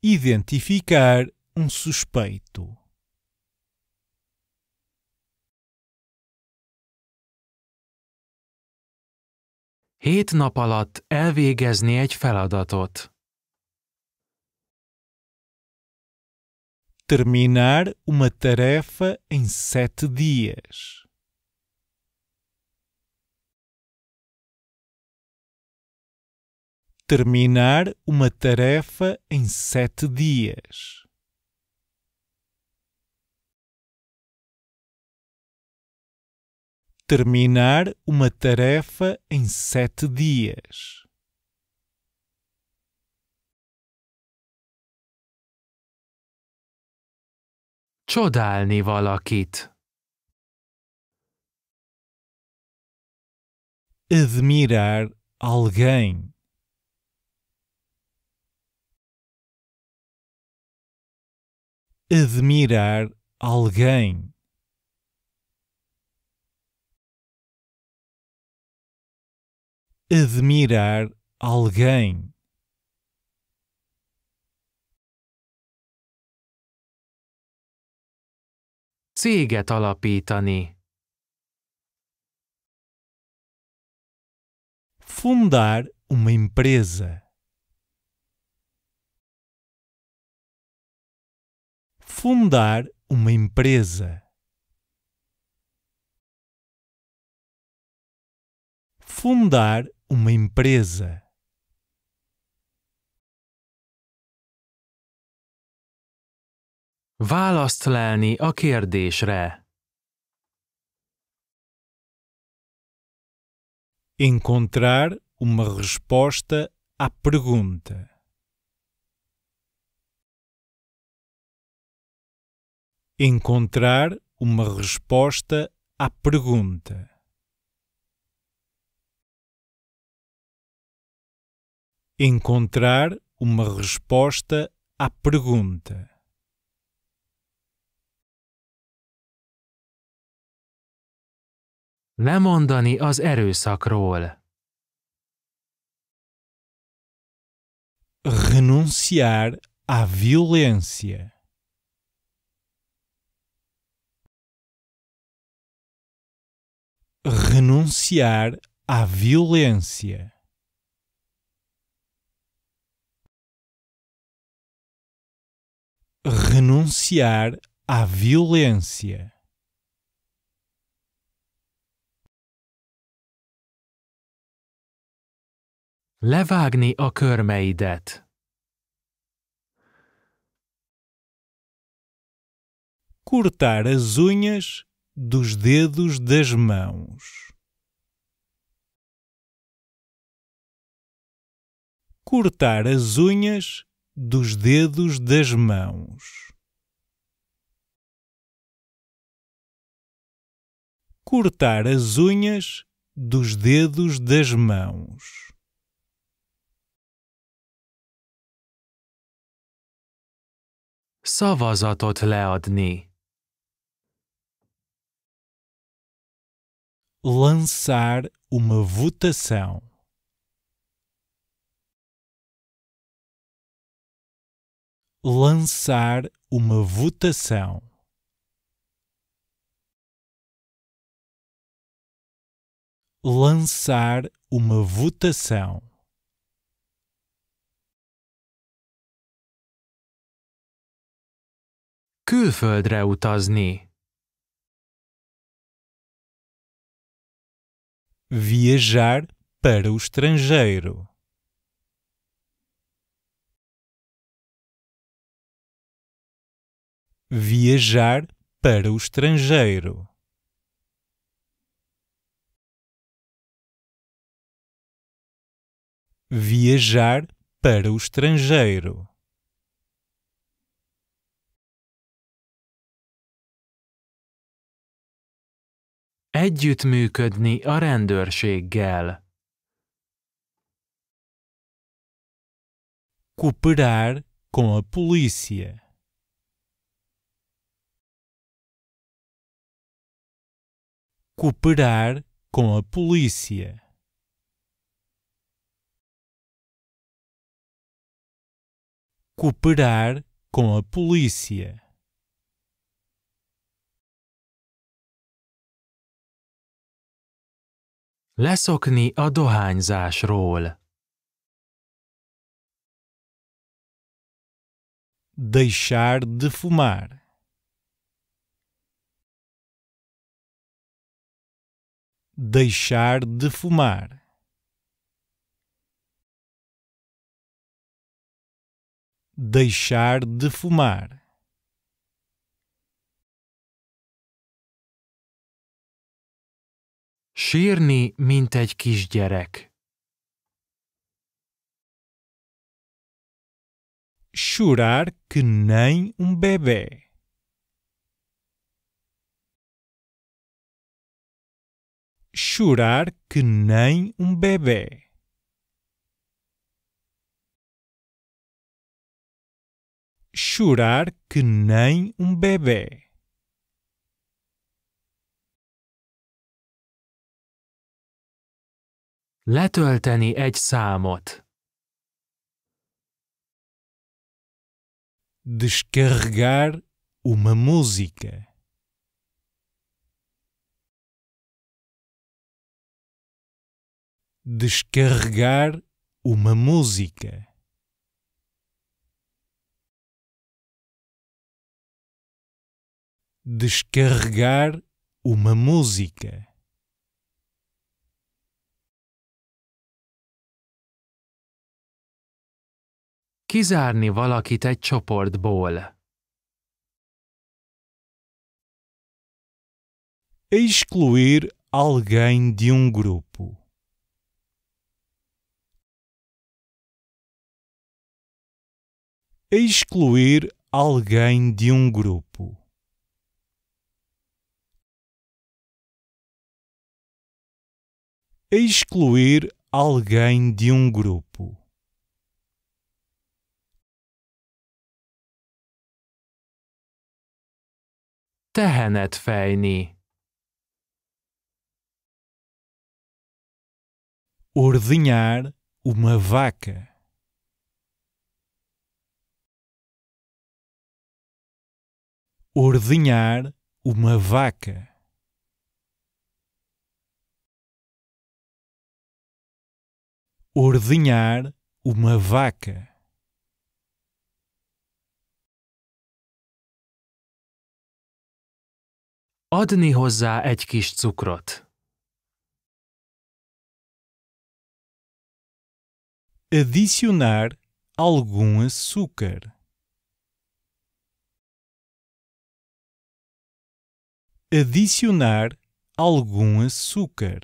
Identificar um suspeito. Hét nap alatt elvégezni egy feladatot. terminar uma tarefa em sete dias. Terminar uma tarefa em sete dias. Terminar uma tarefa em sete dias. Csodálni valakit. Admirar alguém. Admirar alguém. Admirar alguém. céget alapítani. Fundar uma empresa. Fundar uma empresa. Fundar uma empresa. Választ lelni a kérdésre. Encontrar uma resposta à pergunta. Encontrar uma resposta à pergunta. Encontrar uma resposta à pergunta. Lemondani az erőszakról. Renunciar à violência. renunciar à violência. Renunciar à violência. Levágni a körmeidet. Cortar as unhas dos dedos das mãos. Cortar as unhas dos dedos das mãos. Cortar as unhas dos dedos das mãos. Szavazatot leadni. Lançar uma votação. Lançar uma votação. Lançar uma votação. Külföldre utazni. Viajar para o estrangeiro. Viajar para o estrangeiro. Viajar para o estrangeiro. Együttműködni a rendőrséggel. Cooperar com a polícia. Cooperar com a polícia. Cooperar com a polícia. Leszokni a dohányzásról. Deixar de fumar. Deixar de fumar. Deixar de fumar. Sírni, mint egy kisgyerek. Chorar que nem um bebê. Chorar que nem um bebê. Chorar que nem um bebê. Letölteni egy számot. Descarregar uma música. Descarregar uma música. Descarregar uma música. Kizárni valakit egy csoportból. Excluir alguém de um grupo. excluir alguém de um grupo. Excluir alguém de um grupo. Tehenet fejni. Ordenhar uma vaca. Ordenhar uma vaca. Ordenhar uma vaca. Adni hozzá egy kis cukrot. Adicionar algum açúcar. Adicionar algum açúcar.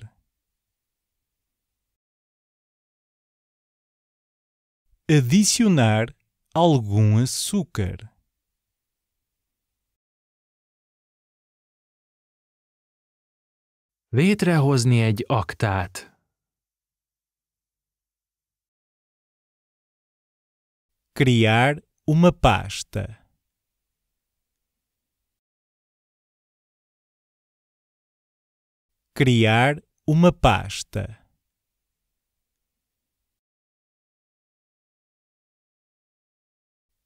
Adicionar algum açúcar. Létrehozni egy aktát. Criar uma pasta. Criar uma pasta.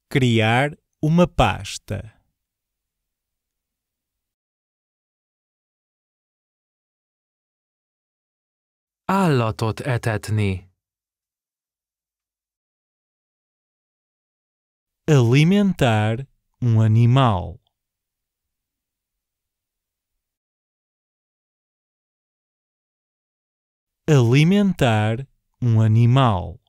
Criar uma pasta. Állatot etetni. Alimentar um animal. Alimentar um animal.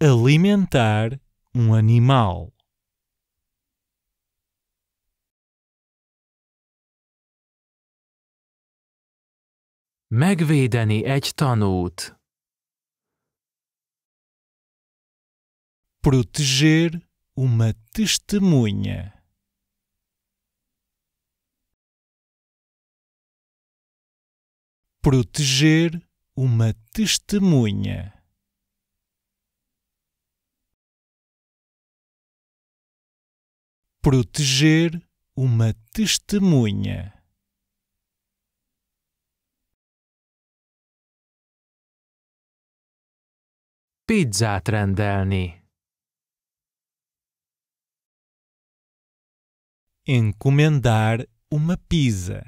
Alimentar um animal. Megvédeni egy tanút. Proteger uma testemunha. Proteger uma testemunha. Proteger uma testemunha. pizzát rendelni. Encomendar uma pizza.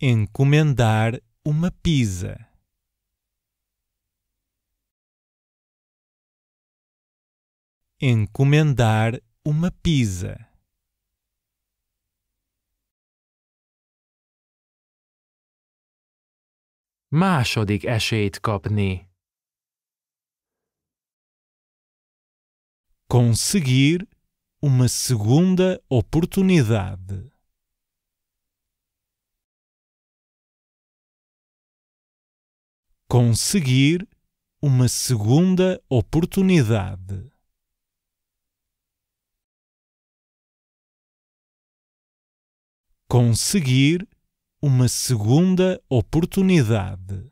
Encomendar uma pizza. Encomendar uma pizza. második esélyt kapni. Conseguir uma segunda oportunidade. Conseguir uma segunda oportunidade. Conseguir uma segunda oportunidade.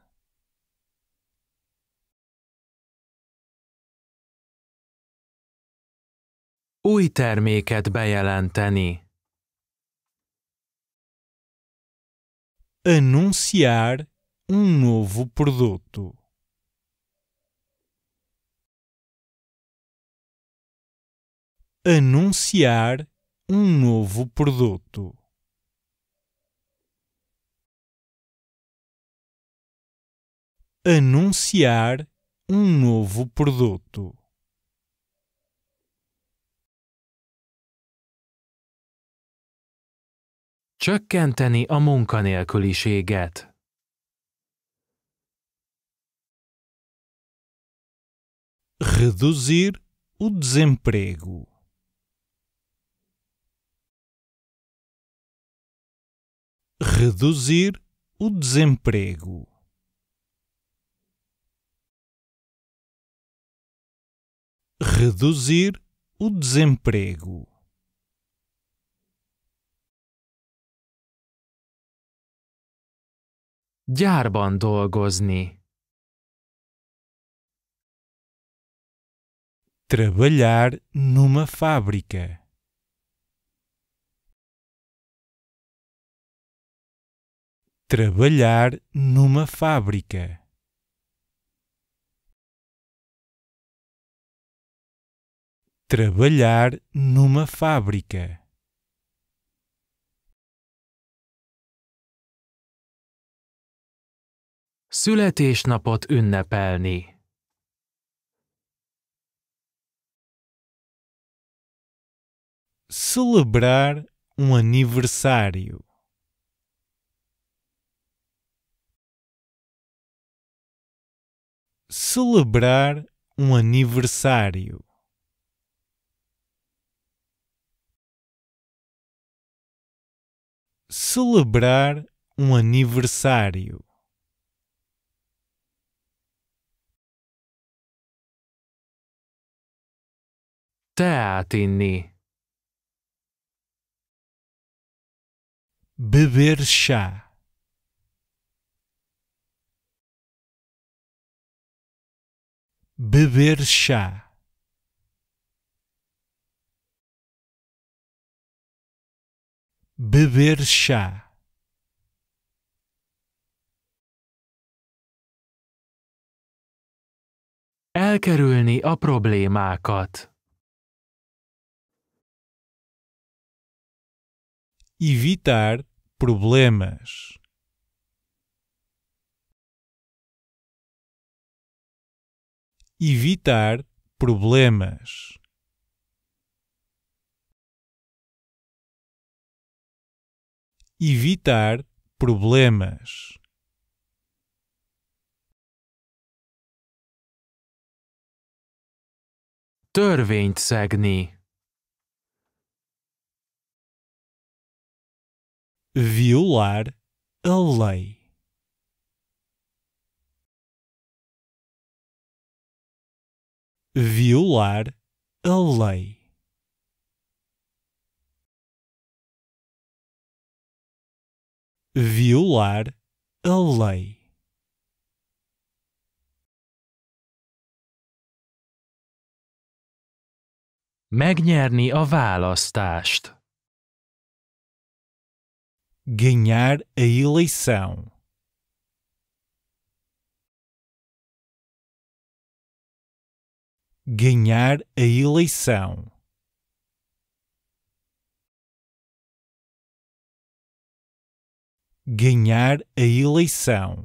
Új terméket bejelenteni. Anunciar um novo produto. Anunciar um novo produto. anunciar um novo produto. Csökkenteni a munkanélküliséget. Reduzir o desemprego. Reduzir o desemprego. reduzir o desemprego. Gyárban dolgozni. Trabalhar numa fábrica. Trabalhar numa fábrica. trabalhar numa fábrica. Születésnapot ünnepelni. Celebrar um aniversário. Celebrar um aniversário. celebrar um aniversário. تعتني tá, beber chá beber chá beber chá. Elkerülni a problémákat. Evitar problemas. Evitar problemas. evitar problemas. Törvényt szegni. Violar a lei. Violar a lei. violar a lei. Megnyerni a választást. Ganhar a eleição. Ganhar a eleição. ganhar a eleição.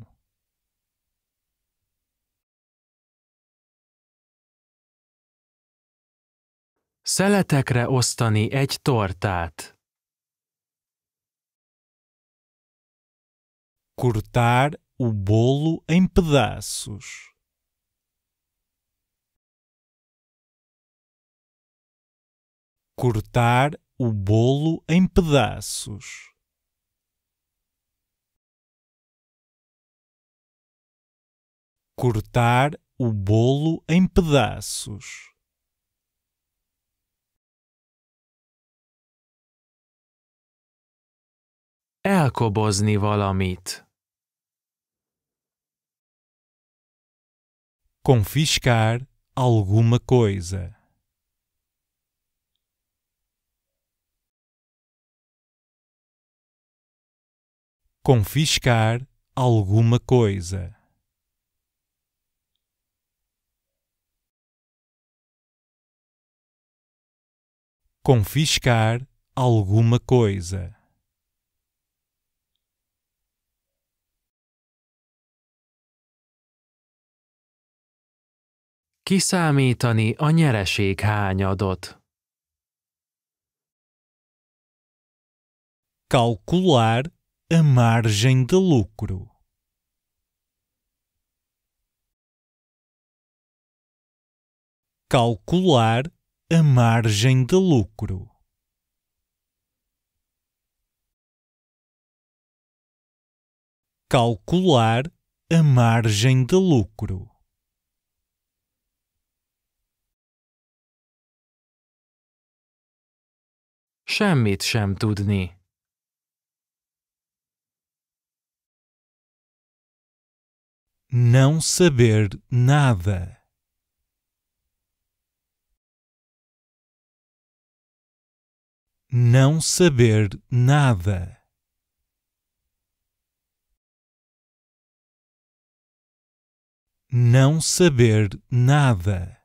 Szeletekre osztani egy tortát. Cortar o bolo em pedaços. Cortar o bolo em pedaços. cortar o bolo em pedaços. Elkobozni valamit. Confiscar alguma coisa. Confiscar alguma coisa. confiscar alguma coisa. Kiszámítani a nyereség hányadot. Calcular a margem de lucro. Calcular a margem de lucro. Calcular a margem de lucro. Semmit sem tudni. Não saber nada. não saber nada. Não saber nada.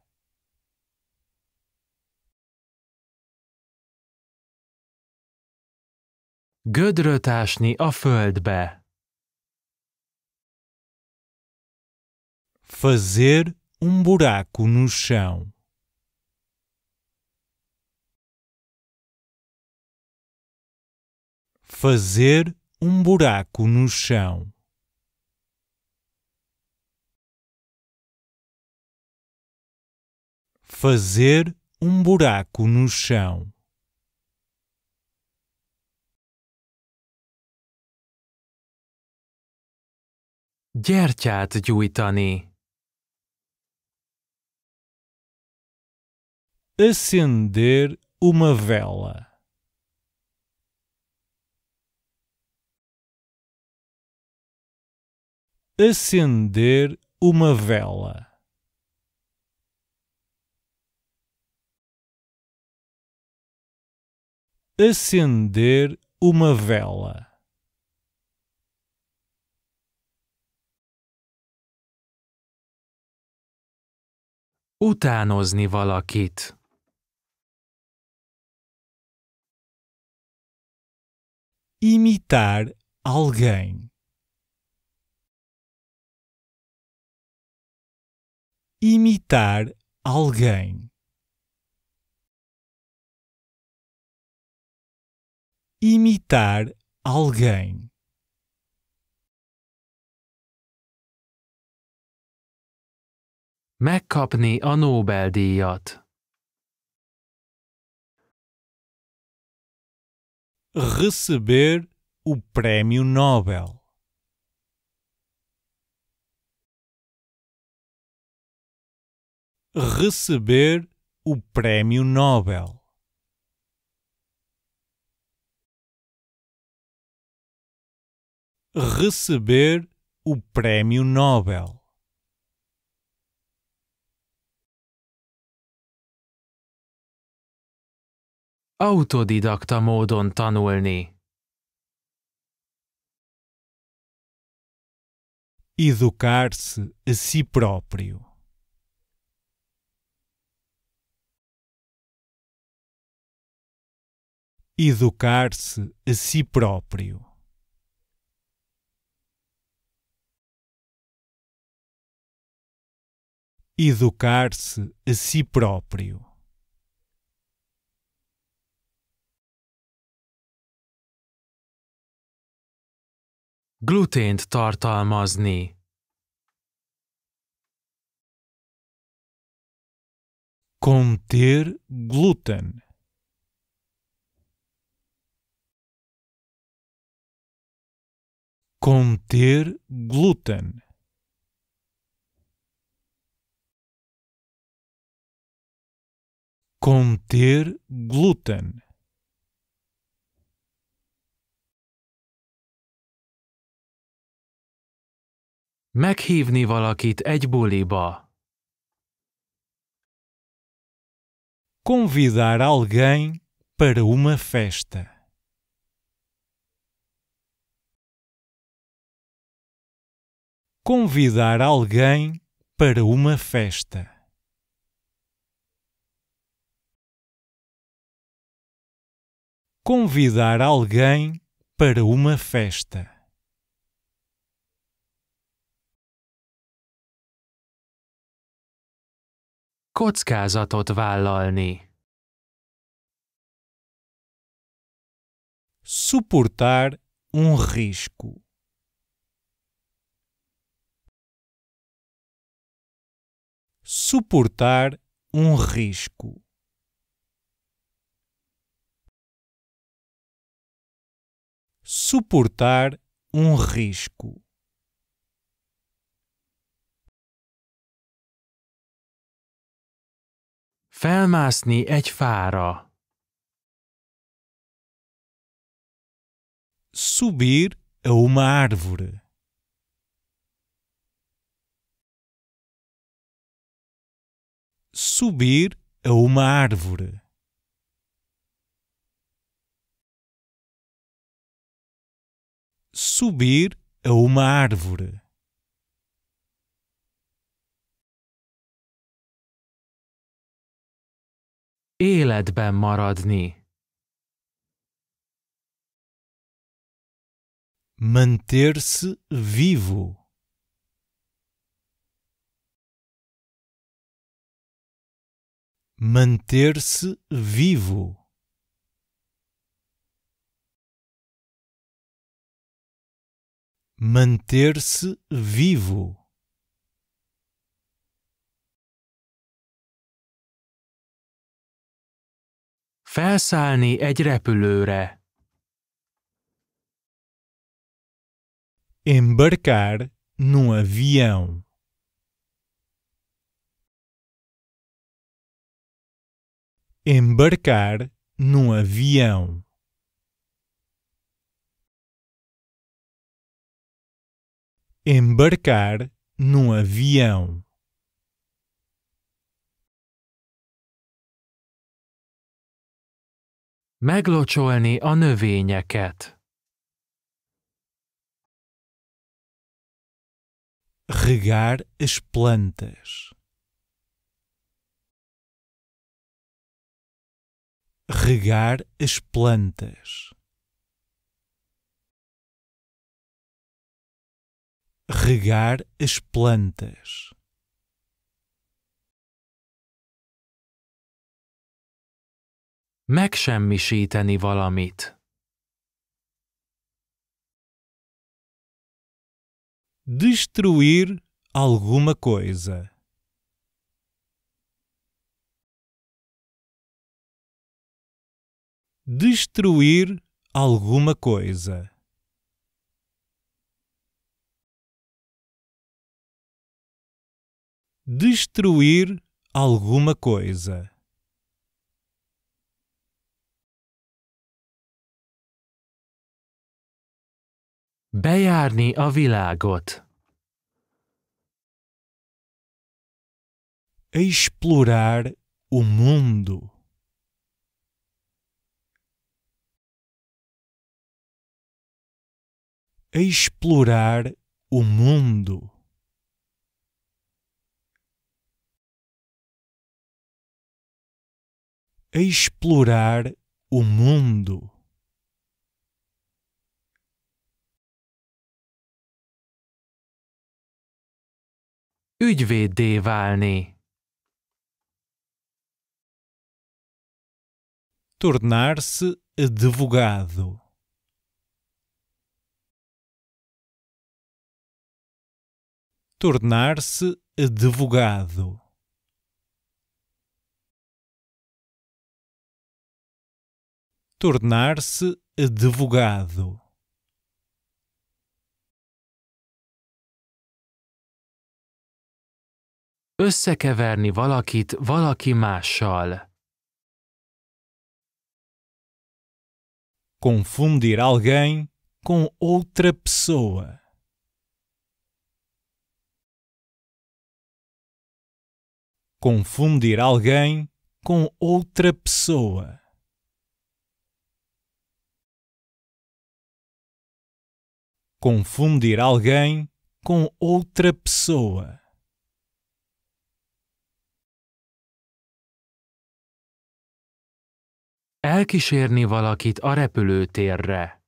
Gödröt ásni a földbe. Fazer um buraco no chão. fazer um buraco no chão. Fazer um buraco no chão. Gyertyát gyújtani. Acender uma vela. acender uma vela. Acender uma vela. Utánozni valakit. Imitar alguém. imitar alguém, imitar alguém. Megkapni a Nobel-díjat. Receber o Prémio Nobel. receber o Prémio Nobel. Receber o Prémio Nobel. Autodidacta módon tanulni. Educar-se a si próprio. educar-se a si próprio. Educar-se a si próprio. Glutént tartalmazni. Conter glúten. conter glúten. Conter glúten. Meghívni valakit egy buliba. Convidar alguém para uma festa. convidar alguém para uma festa. Convidar alguém para uma festa. Kockázatot vállalni. Suportar um risco. suportar um risco. Suportar um risco. Felmászni egy fára. Subir a uma árvore. subir a uma árvore. Subir a uma árvore. Életben maradni. Manter-se vivo. manter-se vivo. Manter-se vivo. Felszállni egy repülőre. Embarcar num avião. embarcar num avião embarcar num avião meglocsolni a növényeket regar as plantas regar as plantas, regar as plantas. Megsemmisíteni valamit. Destruir alguma coisa. destruir alguma coisa. Destruir alguma coisa. Bejárni a világot. Explorar o mundo. a explorar o mundo. A explorar o mundo. de válni. Tornar-se advogado. tornar-se advogado. Tornar-se advogado. Összekeverni valakit valaki mással. Confundir alguém com outra pessoa. confundir alguém com outra pessoa. Confundir alguém com outra pessoa. Elkísérni valakit a repülőtérre.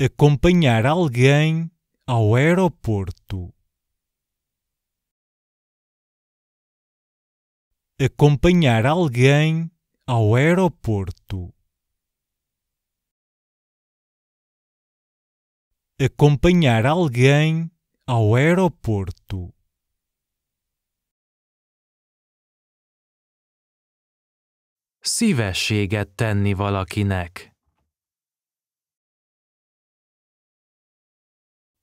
Acompanhar alguém ao aeroporto. acompanhar alguém ao aeroporto, acompanhar alguém ao aeroporto. Szívességet tenni valakinek.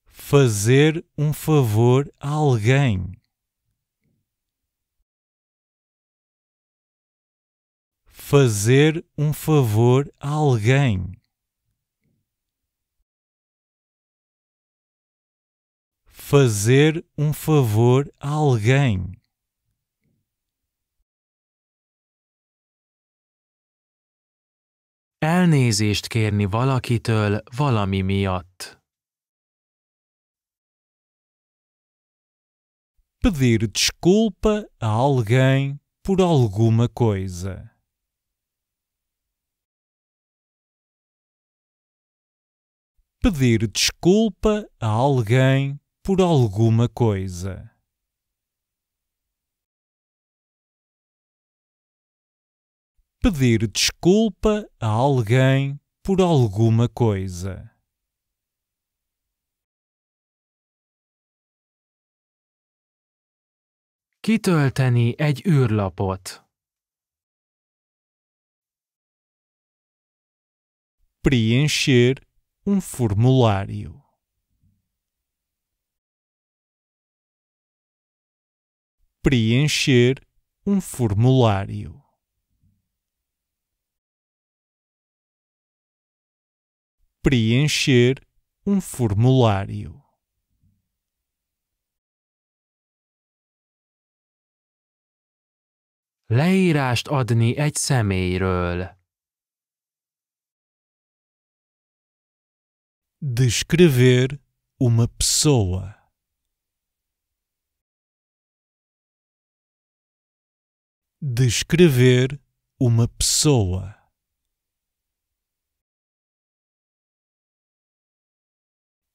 Fazer um favor a alguém. fazer um favor a alguém. Fazer um favor a alguém. Elnézést kérni valakitől valami miatt. Pedir desculpa a alguém por alguma coisa. pedir desculpa a alguém por alguma coisa. Pedir desculpa a alguém por alguma coisa. Kitölteni egy űrlapot. Preencher um formulário. Preencher um formulário. Preencher um formulário. Leírást adni egy személyről. Descrever uma pessoa. Descrever uma pessoa.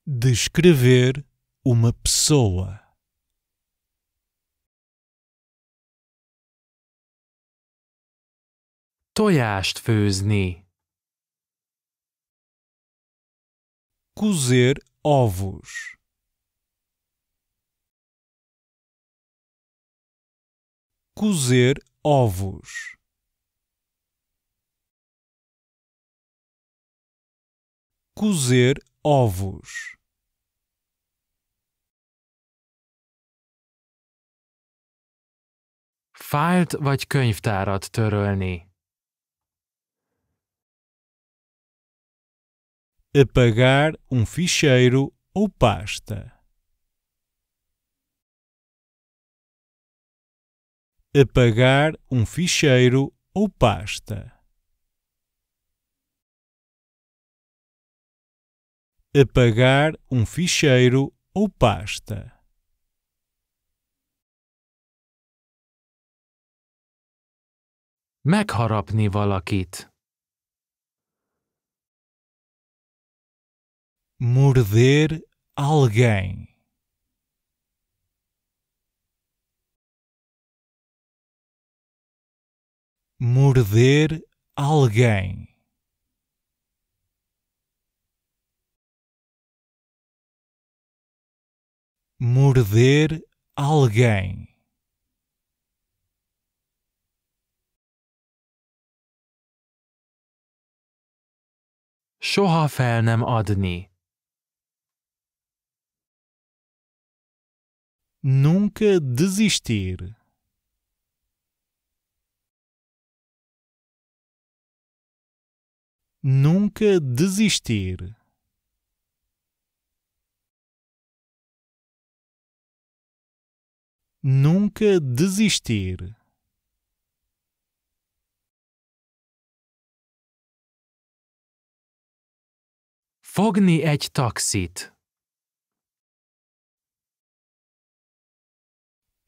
Descrever uma pessoa. Tojást főzni. cozer ovos. Cozer ovos. Cozer ovos. Fájlt vagy könyvtárat törölni. apagar um ficheiro ou pasta. Apagar um ficheiro ou pasta. Apagar um ficheiro ou pasta. Megharapni valakit. morder alguém. Morder alguém. Morder alguém. Soha fel nem adni. nunca desistir. Nunca desistir. Nunca desistir. Fogni egy taxit.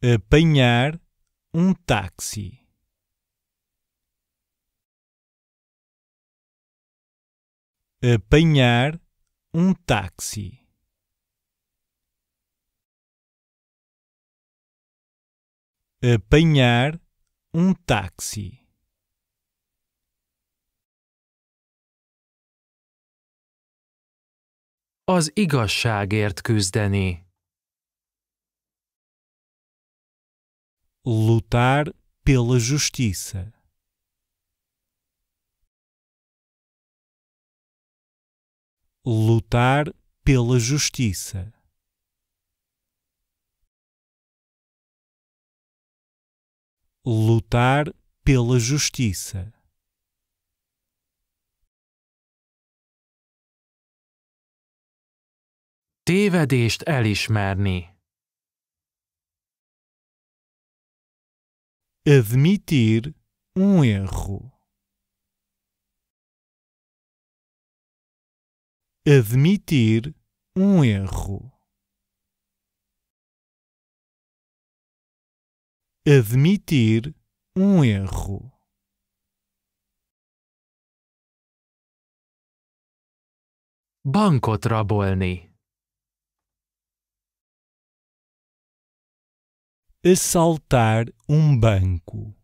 apanhar um táxi apanhar um táxi apanhar um táxi az igazságért küzdeni lutar pela justiça. Lutar pela justiça. Lutar pela justiça. Tévedést elismerni. admitir um erro. Admitir um erro. Admitir um erro. Banco rabolni. assaltar um banco.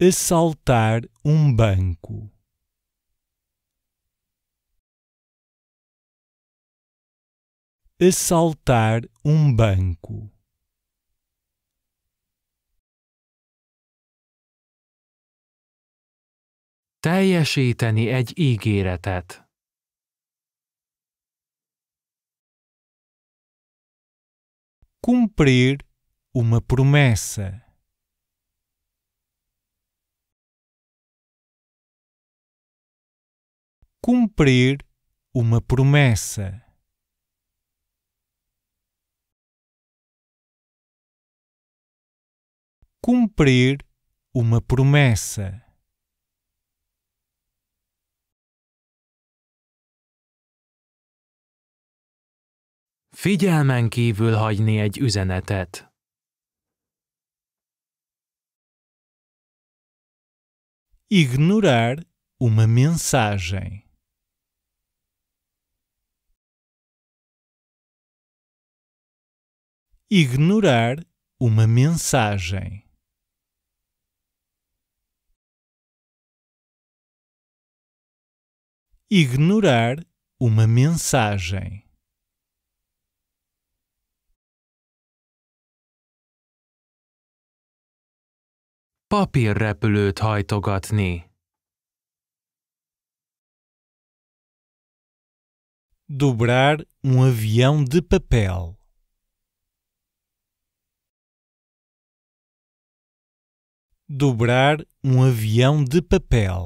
Assaltar um banco. Assaltar um banco. Teljesíteni egy ígéretet. cumprir uma promessa. Cumprir uma promessa. Cumprir uma promessa. Figyelmen kívül hagyni egy üzenetet. Ignorar uma mensagem. Ignorar uma mensagem. Ignorar uma mensagem. papírrepülőt hajtogatni. Dobrar um avião de papel. Dobrar um avião de papel.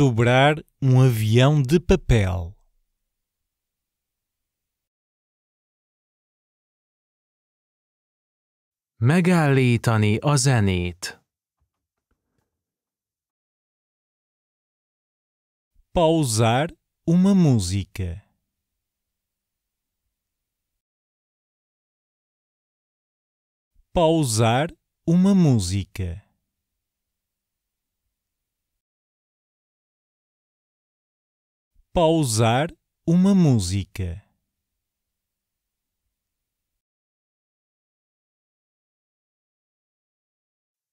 Dobrar um avião de papel. Megállítani a zenét. Pausar uma música. Pausar uma música. Pausar uma música.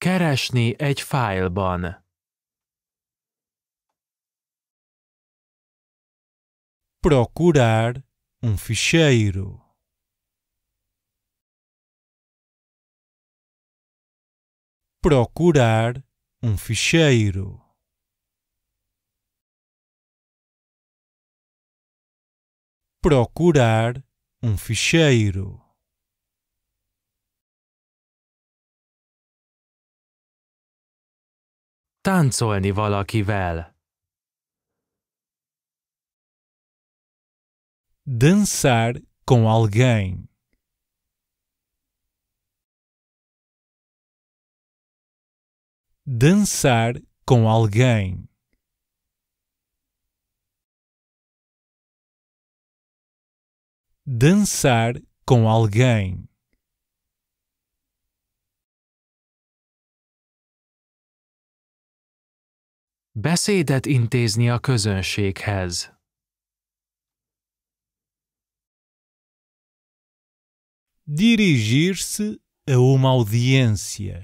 Keresni egy fájlban. Procurar um ficheiro. Procurar um ficheiro. Procurar um ficheiro. táncolni valakivel. Dançar com alguém. Dançar com alguém. Dançar com alguém. Beszédet intézni a közönséghez. Dirigir-se a uma audiência.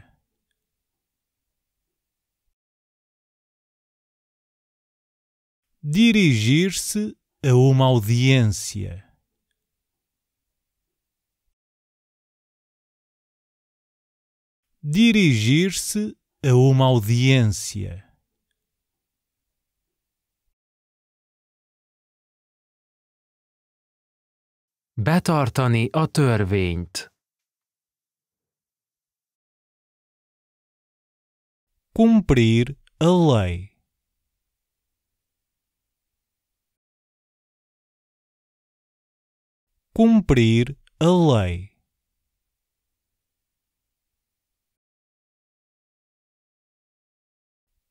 Dirigir-se a uma audiência. Dirigir-se a uma audiência. Betartani a törvényt. Cumprir a lei. Cumprir a lei.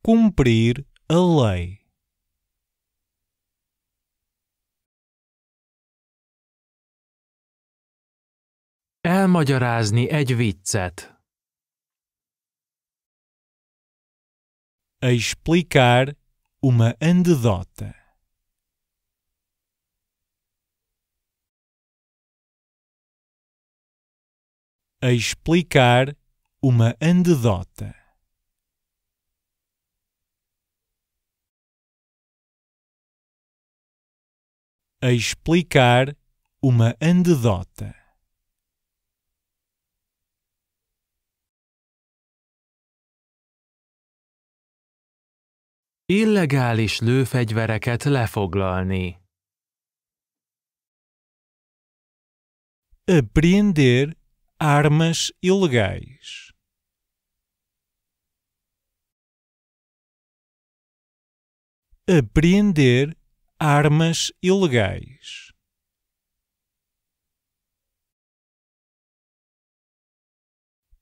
cumprir a lei. Elmagyarázni egy viccet. A explicar uma anedota. A explicar uma anedota. A explicar uma anedota. Illegális lőfegyvereket lefoglalni. Apreender armas ilegais. Apreender armas ilegais.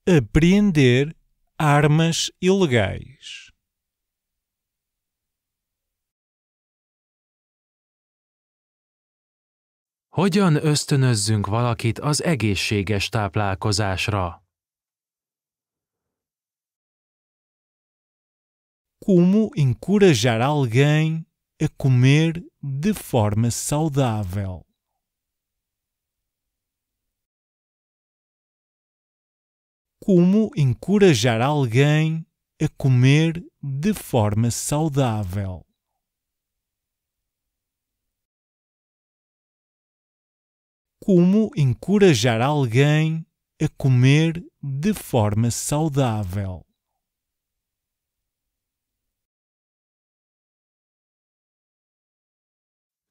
Apreender armas ilegais. Hogyan ösztönözzünk valakit az egészséges táplálkozásra? Como encorajar alguém a comer de forma saudável? Como encorajar alguém a comer de forma saudável? como encorajar alguém a comer de forma saudável.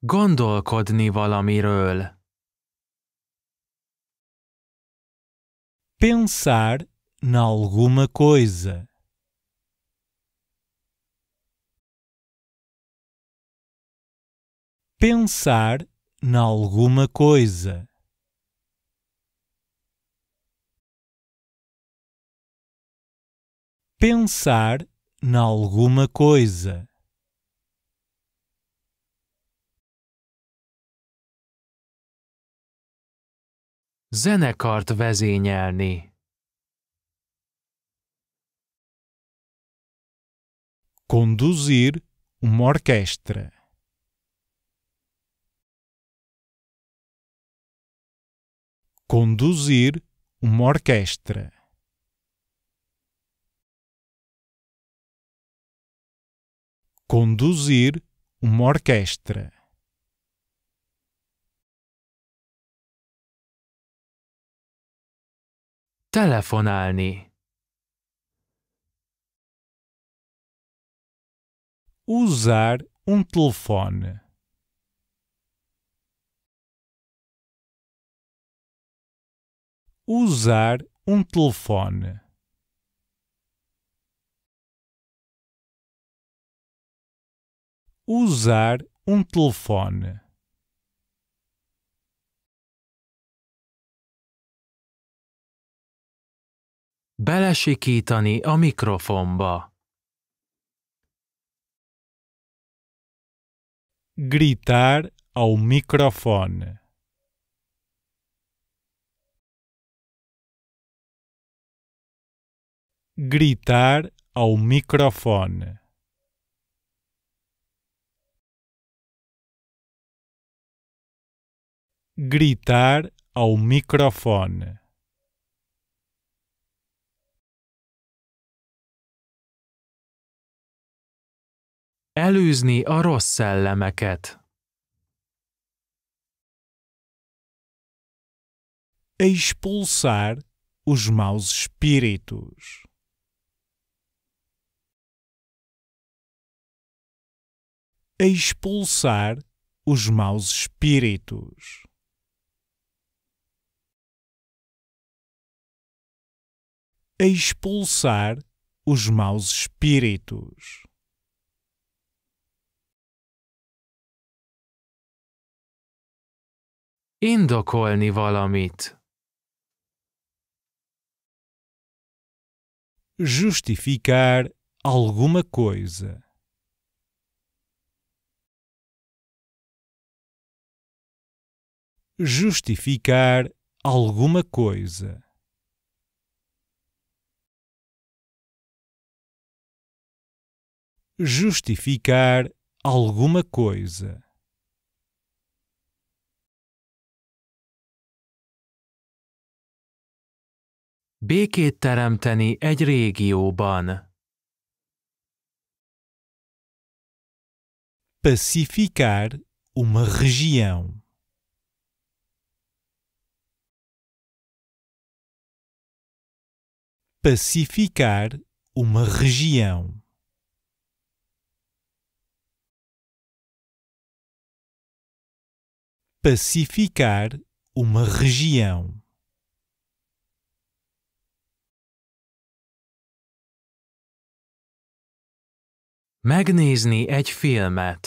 Gondolkodni valamiről. Pensar em alguma coisa. Pensar nalguma alguma coisa. Pensar nalguma alguma coisa. Zenekart vezényelni. Conduzir uma orquestra. conduzir uma orquestra. Conduzir uma orquestra. Telefonálni. Usar um telefone. usar um telefone. Usar um telefone. Belesikítani a mikrofonba. Gritar ao microfone. gritar ao microfone. Gritar ao microfone. Előzni a rossz szellemeket. expulsar os maus espíritos. a expulsar os maus espíritos. A expulsar os maus espíritos. Indokolni valamit. Justificar alguma coisa. justificar alguma coisa. Justificar alguma coisa. Békét teremteni egy régióban. Pacificar uma região. pacificar uma região. Pacificar uma região. Megnézni egy filmet.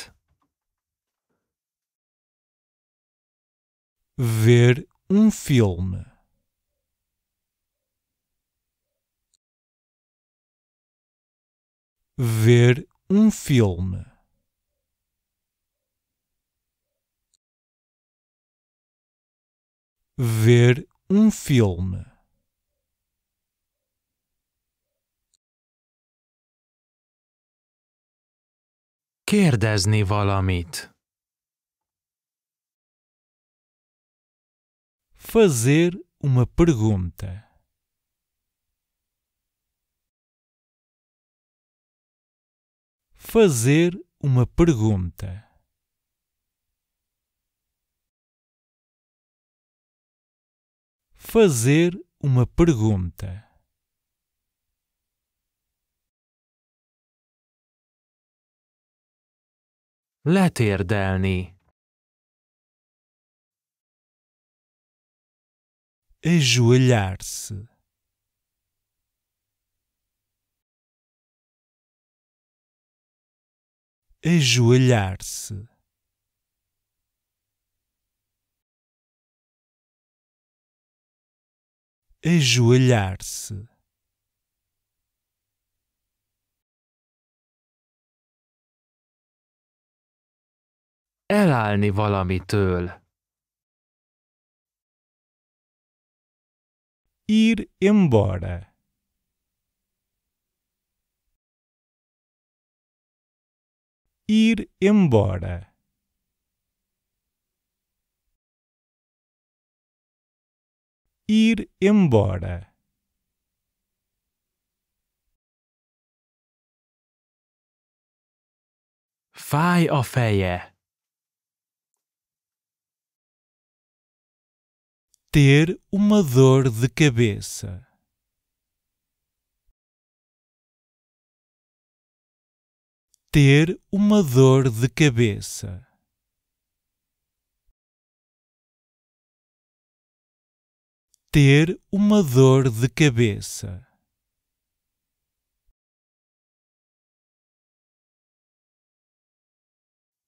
Ver um filme. ver um filme. Ver um filme. Kérdezni valamit. Fazer uma pergunta. fazer uma pergunta. Fazer uma pergunta. Letérdelni. Ajoelhar-se. ajoelhar-se. Ajoelhar-se. Elállni valamitől. Ir embora. ir embora. Ir embora. vai Ofeia. Ter uma dor de cabeça. ter uma dor de cabeça. Ter uma dor de cabeça.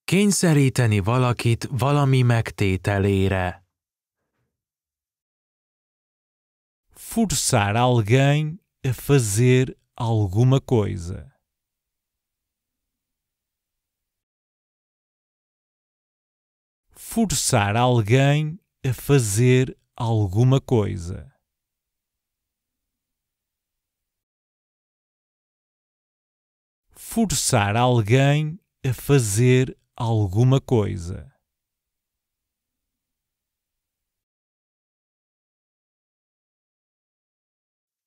Kényszeríteni valakit valami megtételére. Forçar alguém a fazer alguma coisa. forçar alguém a fazer alguma coisa. Forçar alguém a fazer alguma coisa.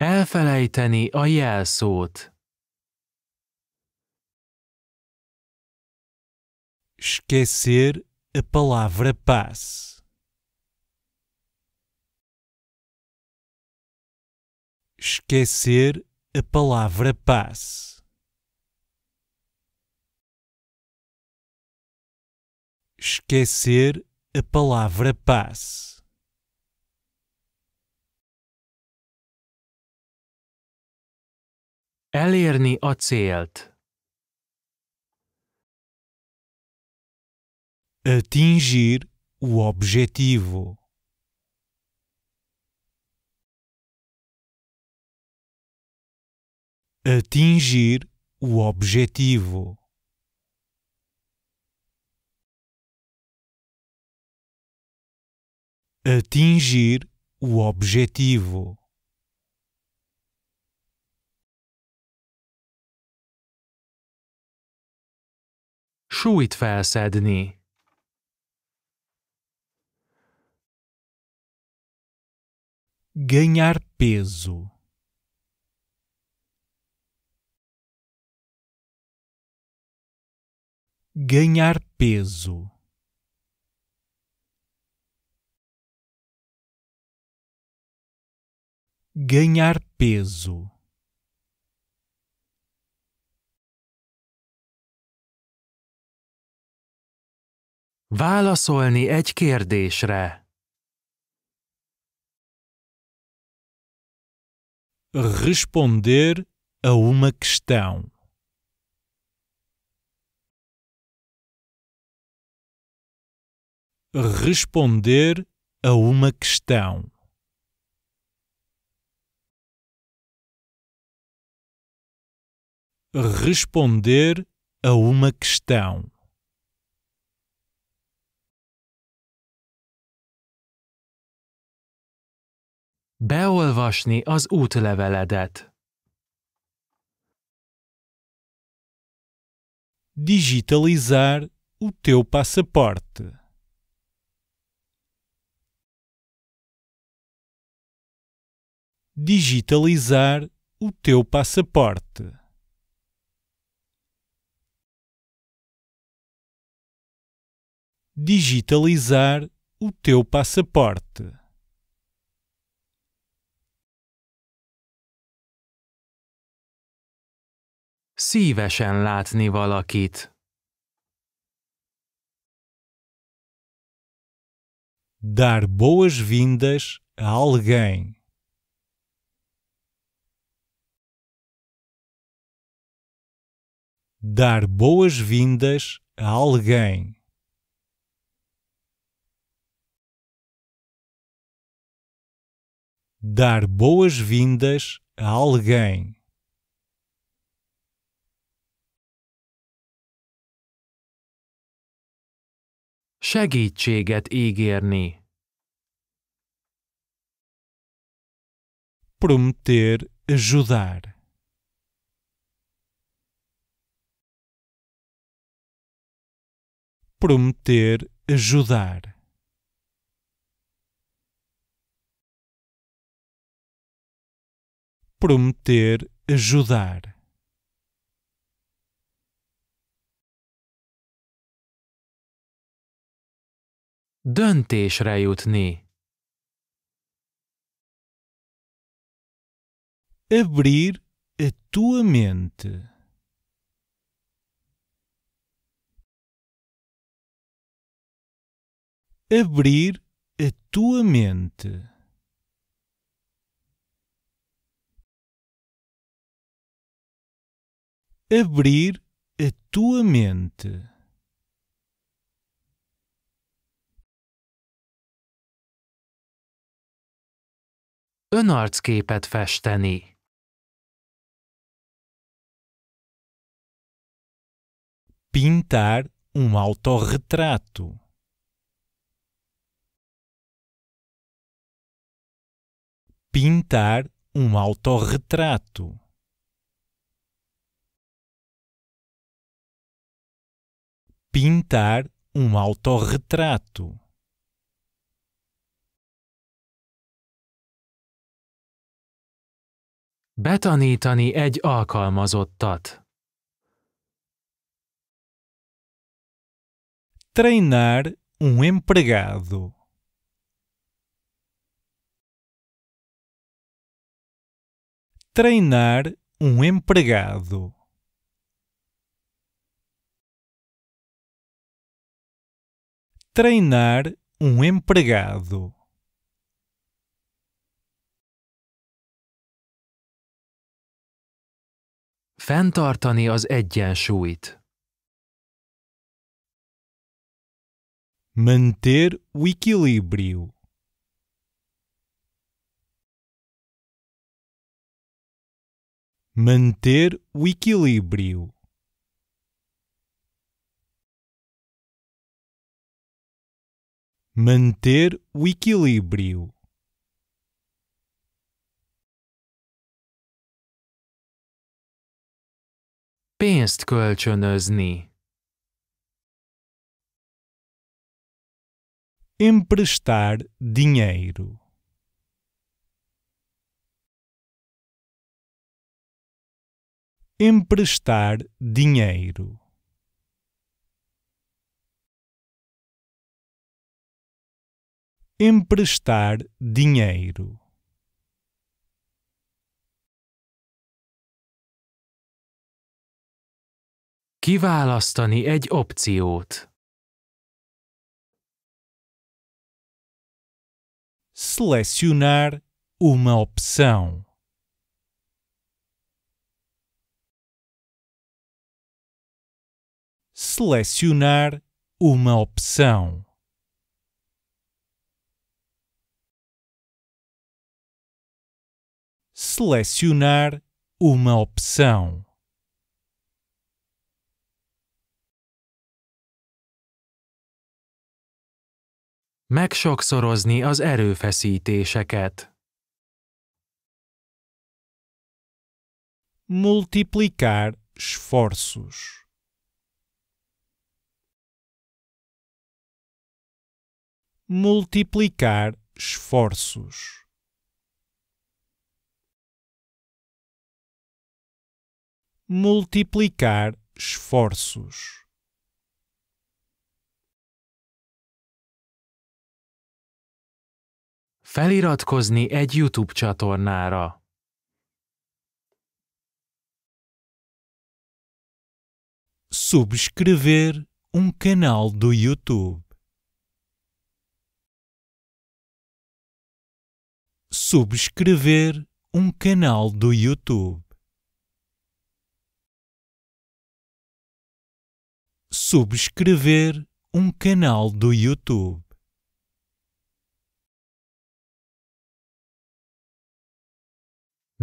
Elfelejteni a jelszót. Esquecer a palavra paz. Esquecer a palavra paz. Esquecer a palavra paz. Elérni a célt. atingir o objetivo. Atingir o objetivo. Atingir o objetivo. Súlyt felszedni. ganhar peso. Ganhar peso. Ganhar peso. Válaszolni egy kérdésre. responder a uma questão. Responder a uma questão. Responder a uma questão. Beolvasni az útleveledet. Digitalizar o teu passaporte. Digitalizar o teu passaporte. Digitalizar o teu passaporte. Szívesen látni valakit. Dar boas-vindas a alguém. Dar boas-vindas a alguém. Dar boas-vindas a alguém. Segítséget ígérni. Prometer ajudar. Prometer ajudar. Prometer ajudar. Döntésre jutni. Abrir a tua mente. Abrir a tua mente. Abrir a tua mente. önarcképet festeni. Pintar um autorretrato. Pintar um autorretrato. Pintar um autorretrato. Betanítani egy alkalmazottat. Treinar um empregado. Treinar um empregado. Treinar um empregado. Fentartani az egyensúlyt. Manter o equilíbrio. Manter o equilíbrio. Manter o equilíbrio. Pénzt kölcsönözni. Emprestar dinheiro. Emprestar dinheiro. Emprestar dinheiro. Kiválasztani egy opciót. Selecionar uma opção. Selecionar uma opção. Selecionar uma opção. Megsokszorozni az erőfeszítéseket. Multiplicar esforços. Multiplicar esforços. Multiplicar esforços. Feliratkozni egy YouTube csatornára. Subscrever um canal do YouTube. Subscrever um canal do YouTube. Subscrever um canal do YouTube.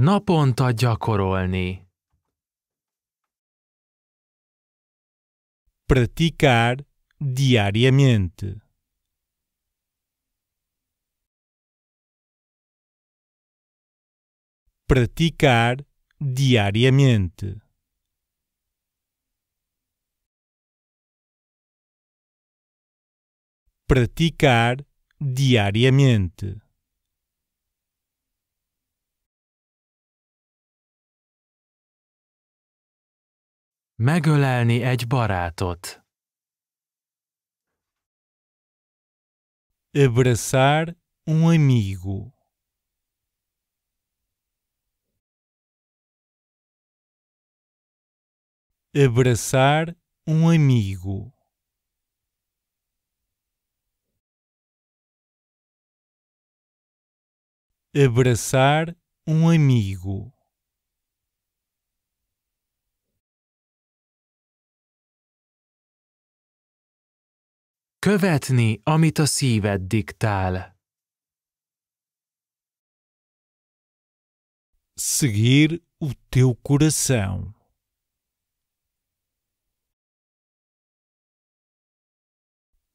Naponta gyakorolni. Praticar diariamente. Praticar diariamente. Praticar diariamente. Megölelni egy barátot. Abraçar um amigo. Abraçar um amigo. Abraçar um amigo. követni, amit a szíved diktál. Seguir o teu coração.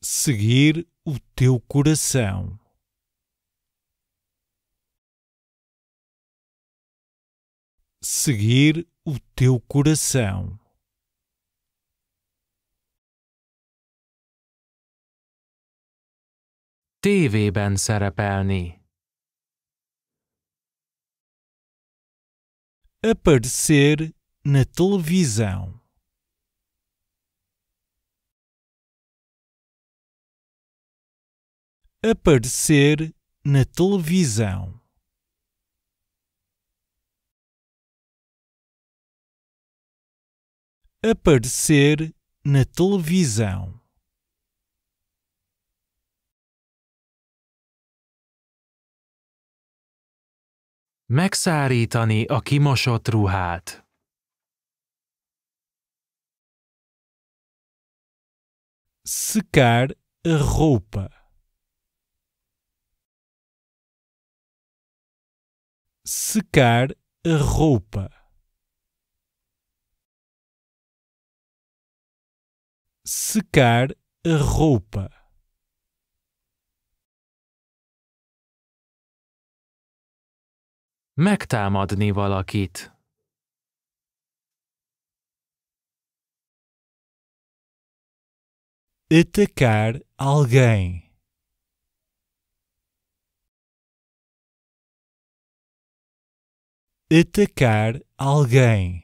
Seguir o teu coração. Seguir o teu coração. Tévében szerepelni. Aparecer na televisão. Aparecer na televisão. Aparecer na televisão. Megszárítani a kimosott ruhát. Secar a roupa. Secar a roupa. Secar a roupa. Megtámadni valakit. Atacar alguém. Atacar alguém.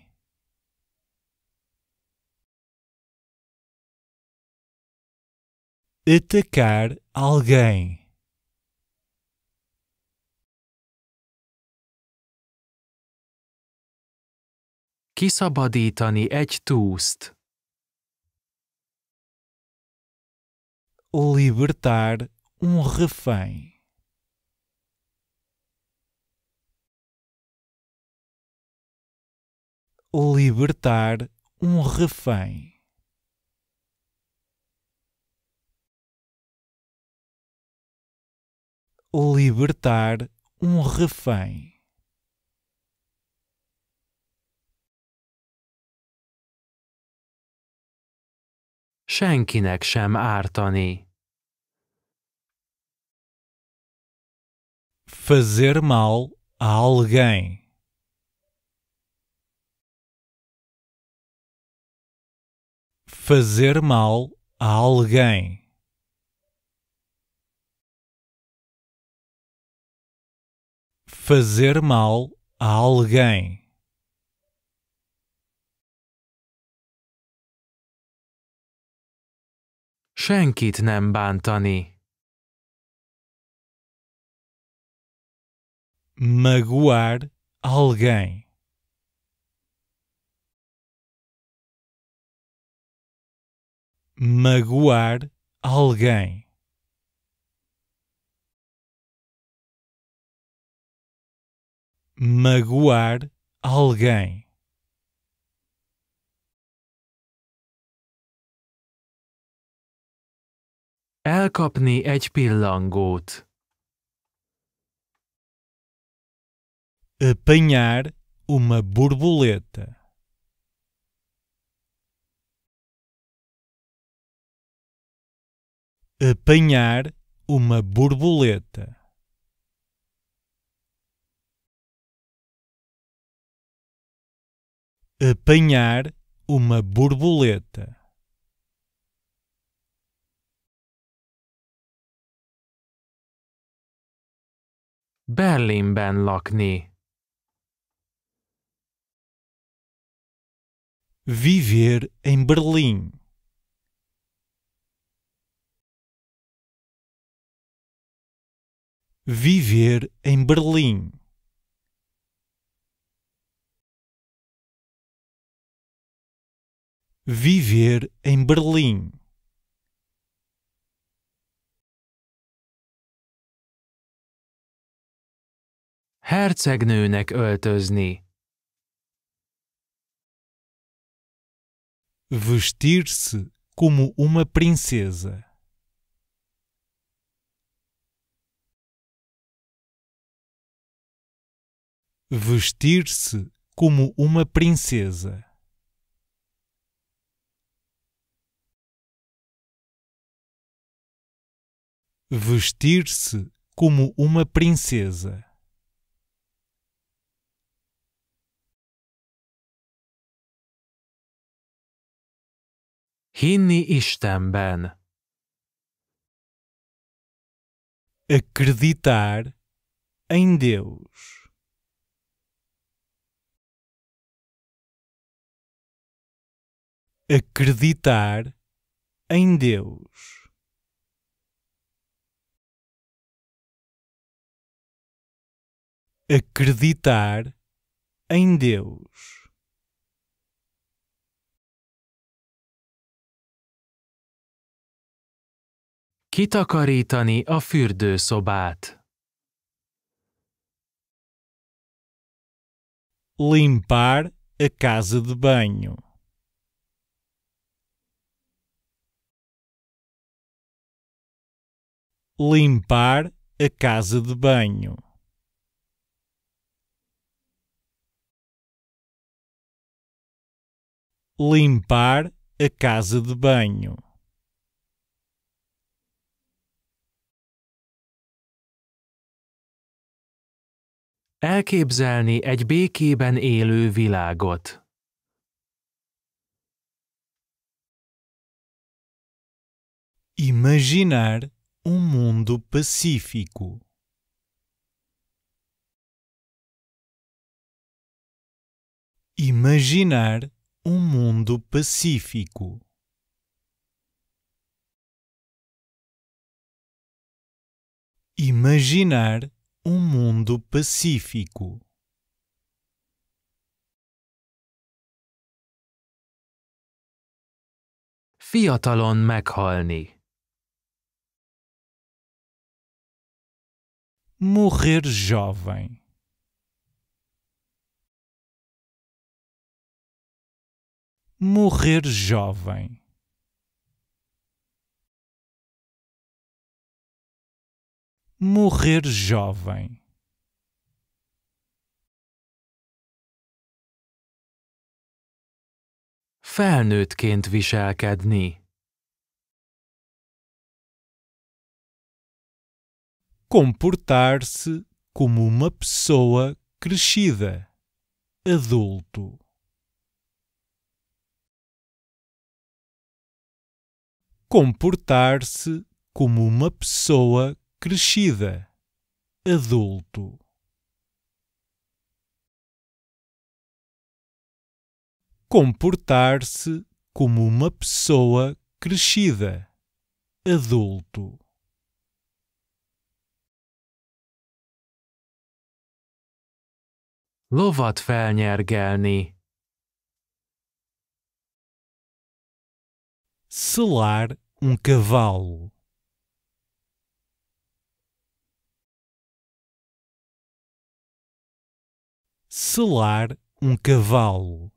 Atacar alguém. Kiszabadítani egy túszt. Libertar um refém. libertar um refém. Libertar um refém. senkinek sem ártani. Fazer mal a alguém. Fazer mal a alguém. Fazer mal a alguém. Senkit nem bántani. Magoar alguém. Magoar alguém. Magoar alguém. Elkapni egy pillangót. Apanhar uma borboleta. Apanhar uma borboleta. Apanhar uma borboleta. Berlinben lakni. Viver em Berlim. Viver em Berlim. Viver em Berlim. hercegnőnek öltözni. Vestir-se como uma princesa. Vestir-se como uma princesa. Vestir-se como uma princesa. Hinni Istenben. Acreditar em Deus. Acreditar em Deus. Acreditar em Deus. Kitakarítani a fürdőszobát. Limpar a casa de banho. Limpar a casa de banho. Limpar a casa de banho. Elképzelni egy békében élő világot. Imaginar um mundo pacífico. Imaginar um mundo pacífico. Imaginar um mundo pacífico. Fiatalon meghalni. Morrer jovem. Morrer jovem. morrer jovem. Felnőttként viselkedni. Comportar-se como uma pessoa crescida, adulto. Comportar-se como uma pessoa crescida, adulto. Comportar-se como uma pessoa crescida, adulto. Lovat felnyergelni. Selar um cavalo. selar um cavalo.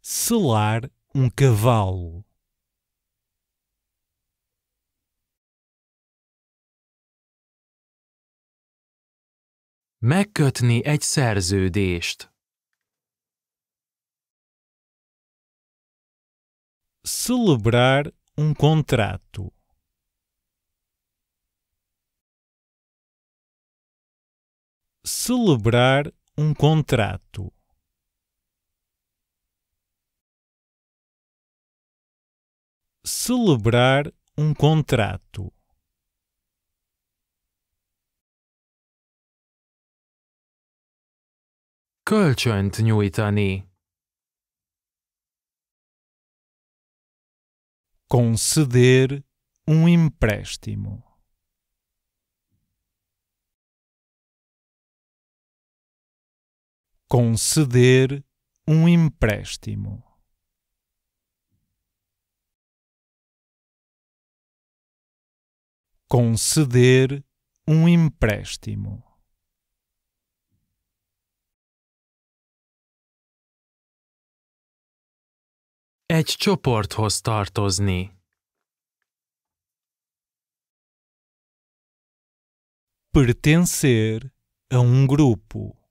Selar um cavalo. Megkötni egy szerződést. Celebrar um contrato. celebrar um contrato. Celebrar um contrato. Kölcsönt nyújtani. Conceder um empréstimo. conceder um empréstimo. Conceder um empréstimo. Egy csoporthoz tartozni. Pertencer a um grupo.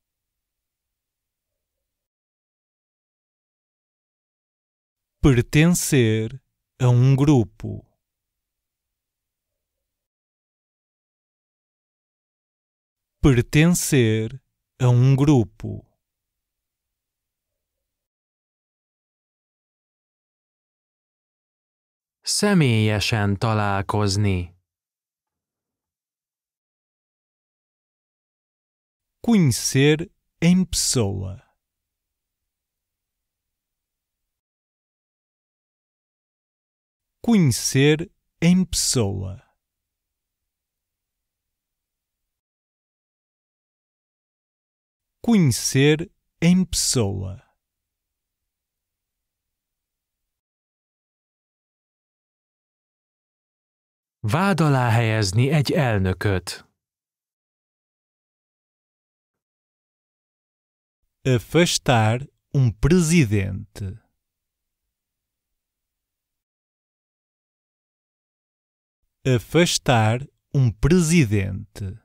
pertencer a um grupo. Pertencer a um grupo. Személyesen találkozni. Conhecer em pessoa. conhecer em pessoa. Conhecer em pessoa. Vád alá helyezni egy elnököt. Afastar um presidente. afastar um presidente.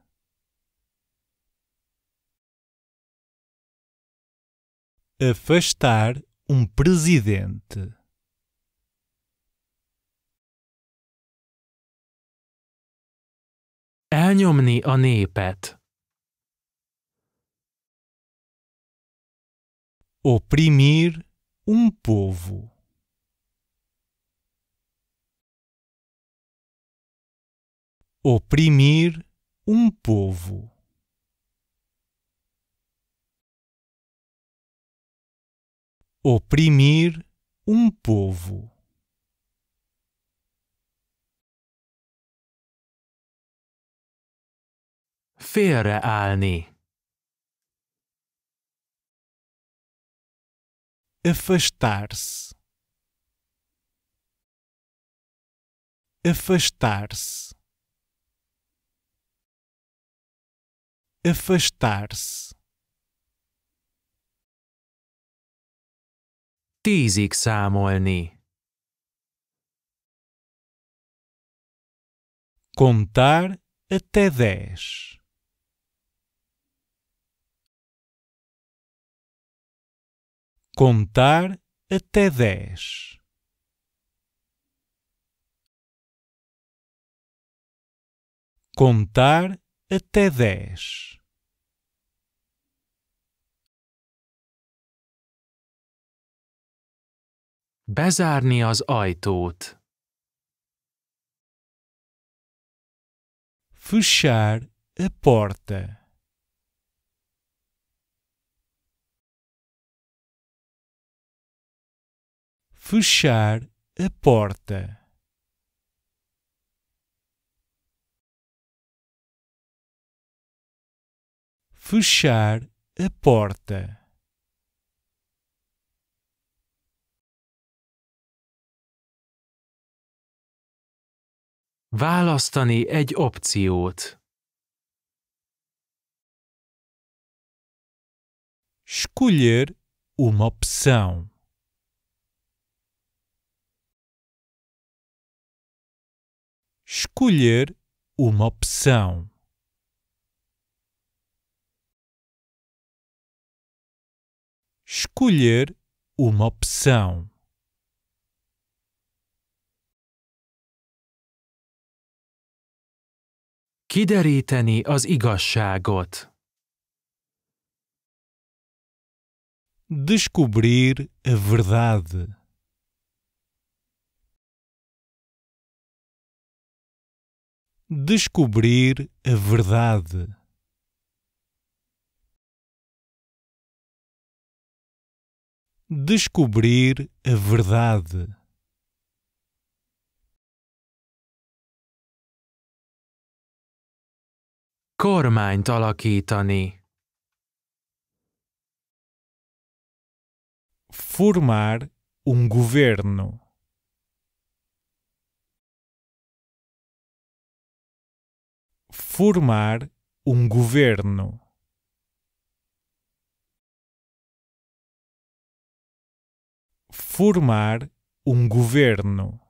Afastar um presidente. Elnyomni a népet. Oprimir um povo. oprimir um povo. Oprimir um povo. Félreállni. Afastar-se. Afastar-se. afastar-se. Tízig számolni. Contar até dez. Contar até dez. Contar até dez. Bezárni az ajtót. Fechar a porta. fechar a porta. Fechar a porta. Választani egy opciót. Escolher uma opção. Escolher uma opção. Escolher uma opção. Kideríteni az igazságot. Descobrir a verdade. Descobrir a verdade. Descobrir a verdade. Kormányt alakítani. Formar um governo. Formar um governo. Formar um governo.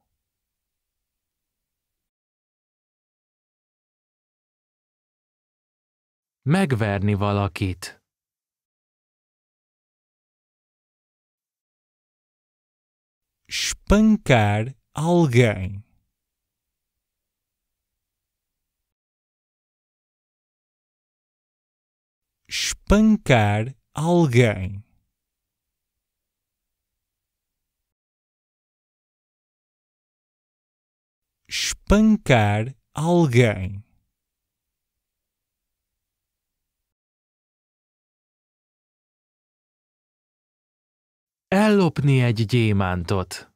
Megverni valakit. Espancar alguém. Espancar alguém. Espancar alguém. Ellopni egy gyémántot.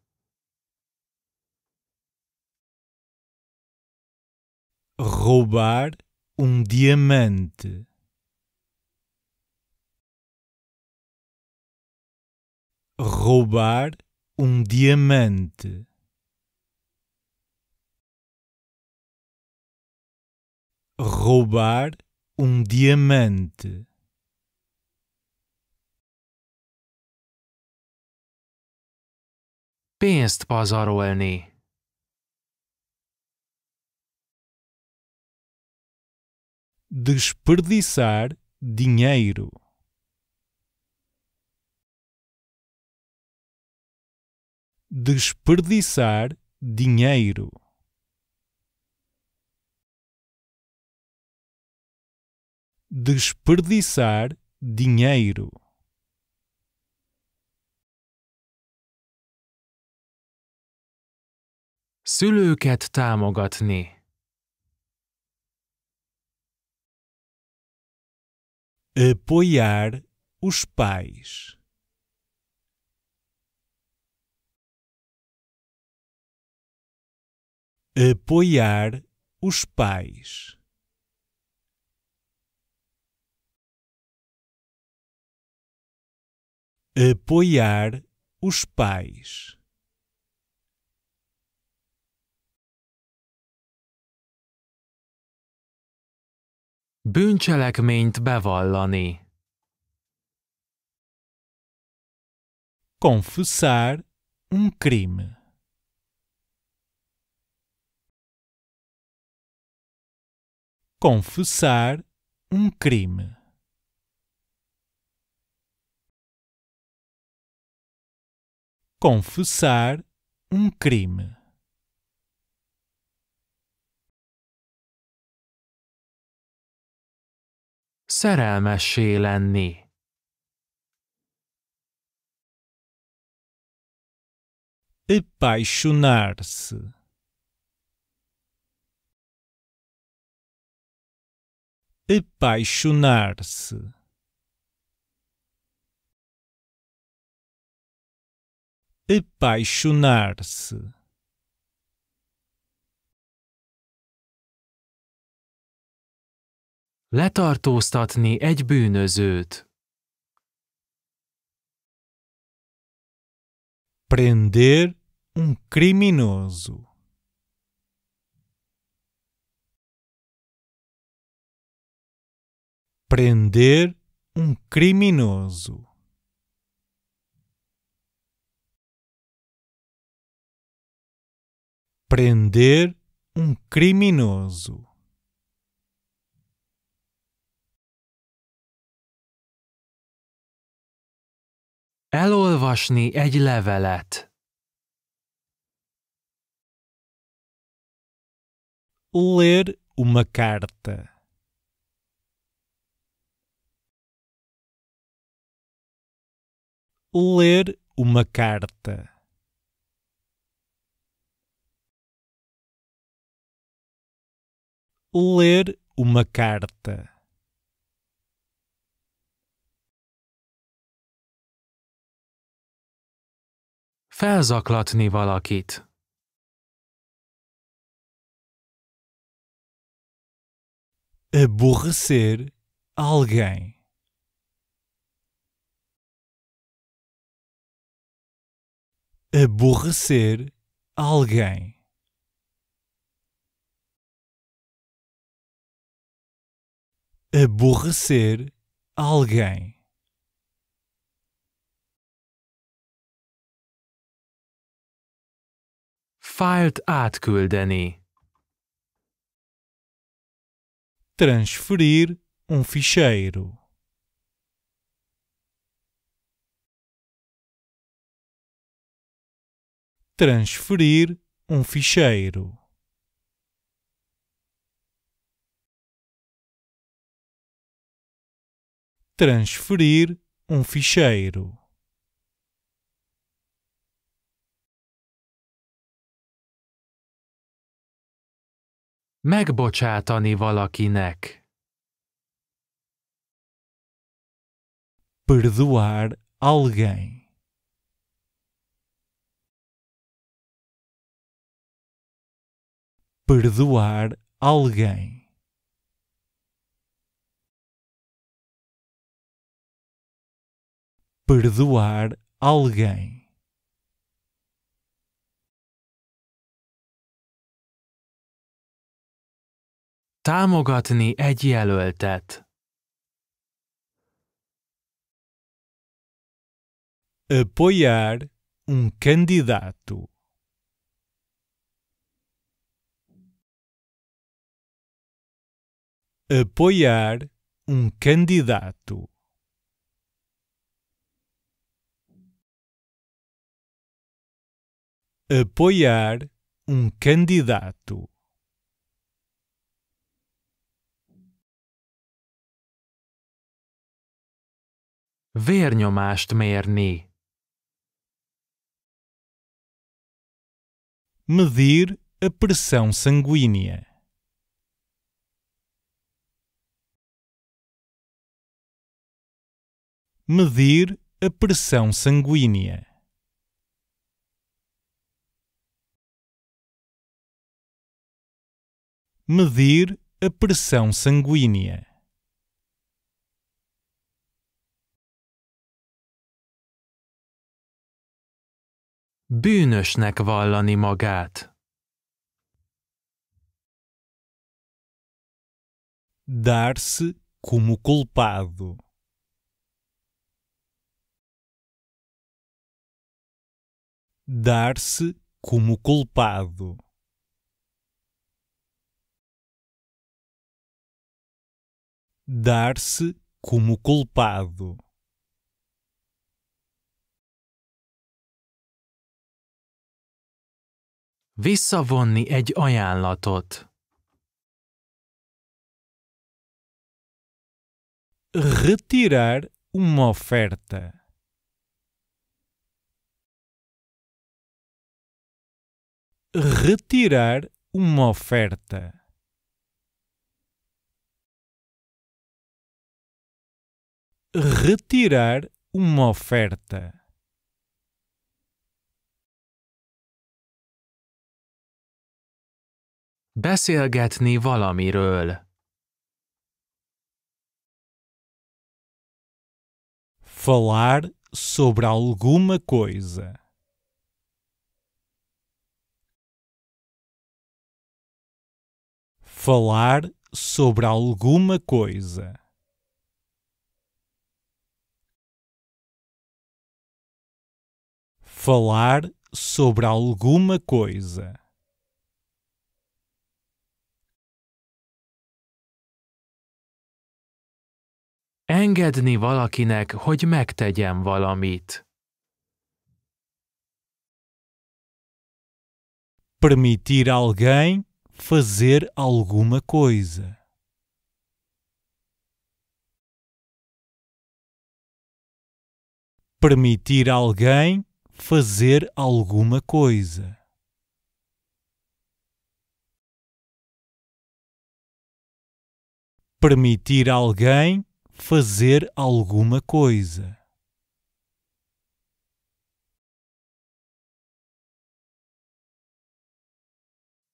Roubar um diamante. Roubar um diamante. Roubar um diamante. pénzt pazarolni. Desperdiçar dinheiro. Desperdiçar dinheiro. Desperdiçar dinheiro. Szülőket támogatni. Apoiar os pais. Apoiar os pais. Apoiar os pais. Bűncselekményt bevallani. Confessar um crime. Confessar um crime. Confessar um crime. szerelmessé lenni. apaixonar-se apaixonar-se apaixonar-se Letartóztatni egy bűnözőt. Prender um criminoso. Prender um criminoso. Prender um criminoso. Elolvasni egy levelet. Ler uma carta. Ler uma carta. Ler uma carta. Felzaklatni valakit. Aborrecer alguém. Aborrecer alguém. aborrecer alguém fájlt átküldeni. Transferir um ficheiro. Transferir um ficheiro. Transferir um ficheiro. Megbocsátani valakinek. Perdoar alguém. Perdoar alguém. Perdoar alguém. Támogatni egy jelöltet. Apoiar um candidato. Apoiar um candidato. Apoiar um candidato. Vérnyomást mérni. Medir a pressão sanguínea. Medir a pressão sanguínea. Medir a pressão sanguínea. bűnösnek vallani magát. Dar-se como culpado. Dar-se como culpado. Dar-se como culpado. Visszavonni egy ajánlatot. Retirar uma oferta. Retirar uma oferta. Retirar uma oferta. Beszélgetni valamiről. Falar sobre alguma coisa. Falar sobre alguma coisa. Falar sobre alguma coisa. Engedni valakinek, hogy megtegyen valamit. Permitir alguém fazer alguma coisa. Permitir alguém fazer alguma coisa. Permitir alguém fazer alguma coisa.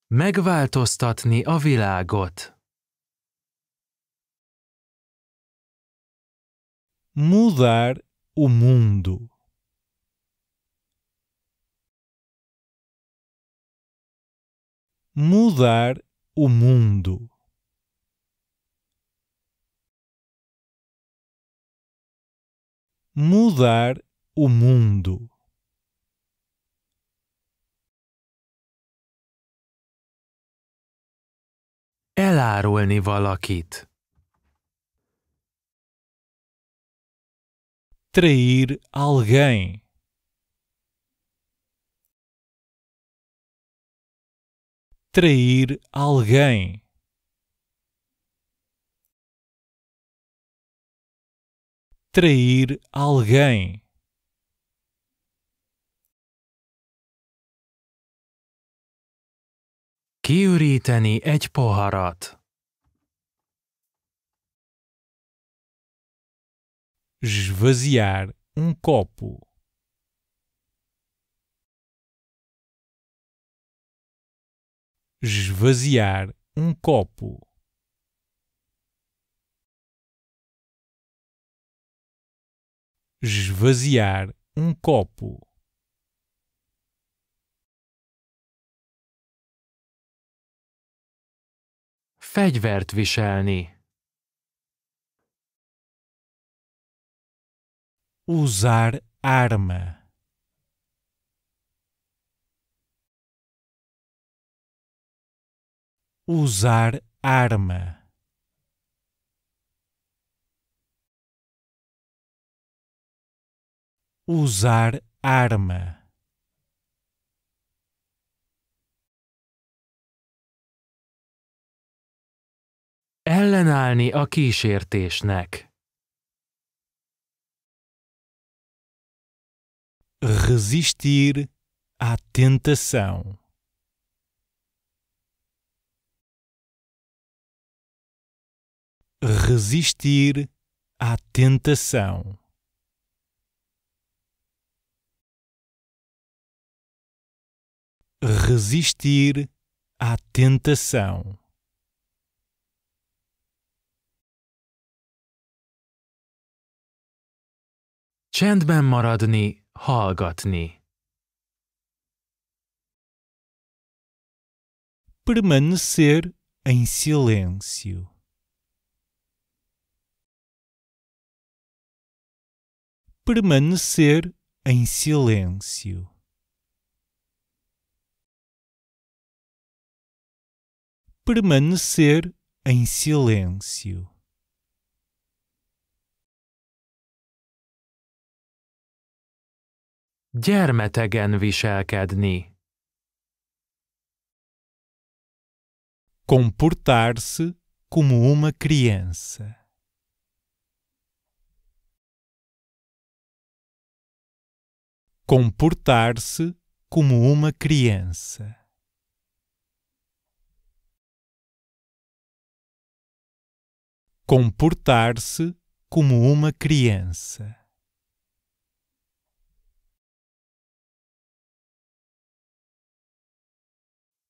Megváltoztatni a világot. Mudar o mundo. Mudar o mundo. mudar o mundo. Elárulni valakit. Trair alguém. Trair alguém. trair alguém. Kiüríteni egy poharat. Esvaziar um copo. Esvaziar um copo. esvaziar um copo. Fegyvert viselni. Usar arma. Usar arma. usar arma. Ellenállni a kísértésnek. Resistir à tentação. Resistir à tentação. resistir à tentação. Csendben maradni, hallgatni. Permanecer em silêncio. Permanecer em silêncio. permanecer em silêncio. Gyermetegen viselkedni. Comportar-se como uma criança. Comportar-se como uma criança. comportar-se como uma criança.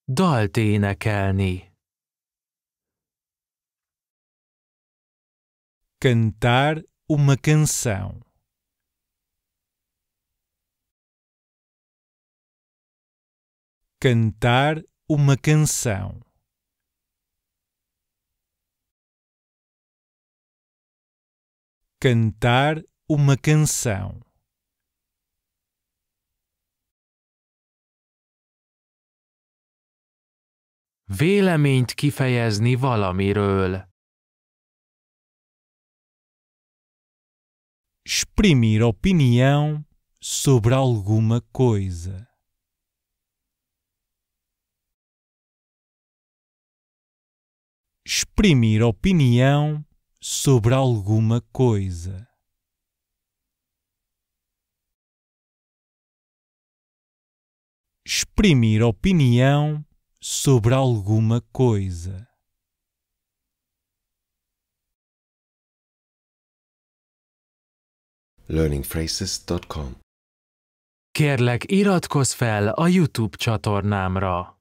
Dalt énekelni. Cantar uma canção. Cantar uma canção. cantar uma canção. Véleményt kifejezni valamiről. Exprimir opinião sobre alguma coisa. Exprimir opinião sobre alguma coisa. Exprimir opinião sobre alguma coisa. learningphrases.com Kérlek iratkozz fel a YouTube csatornámra!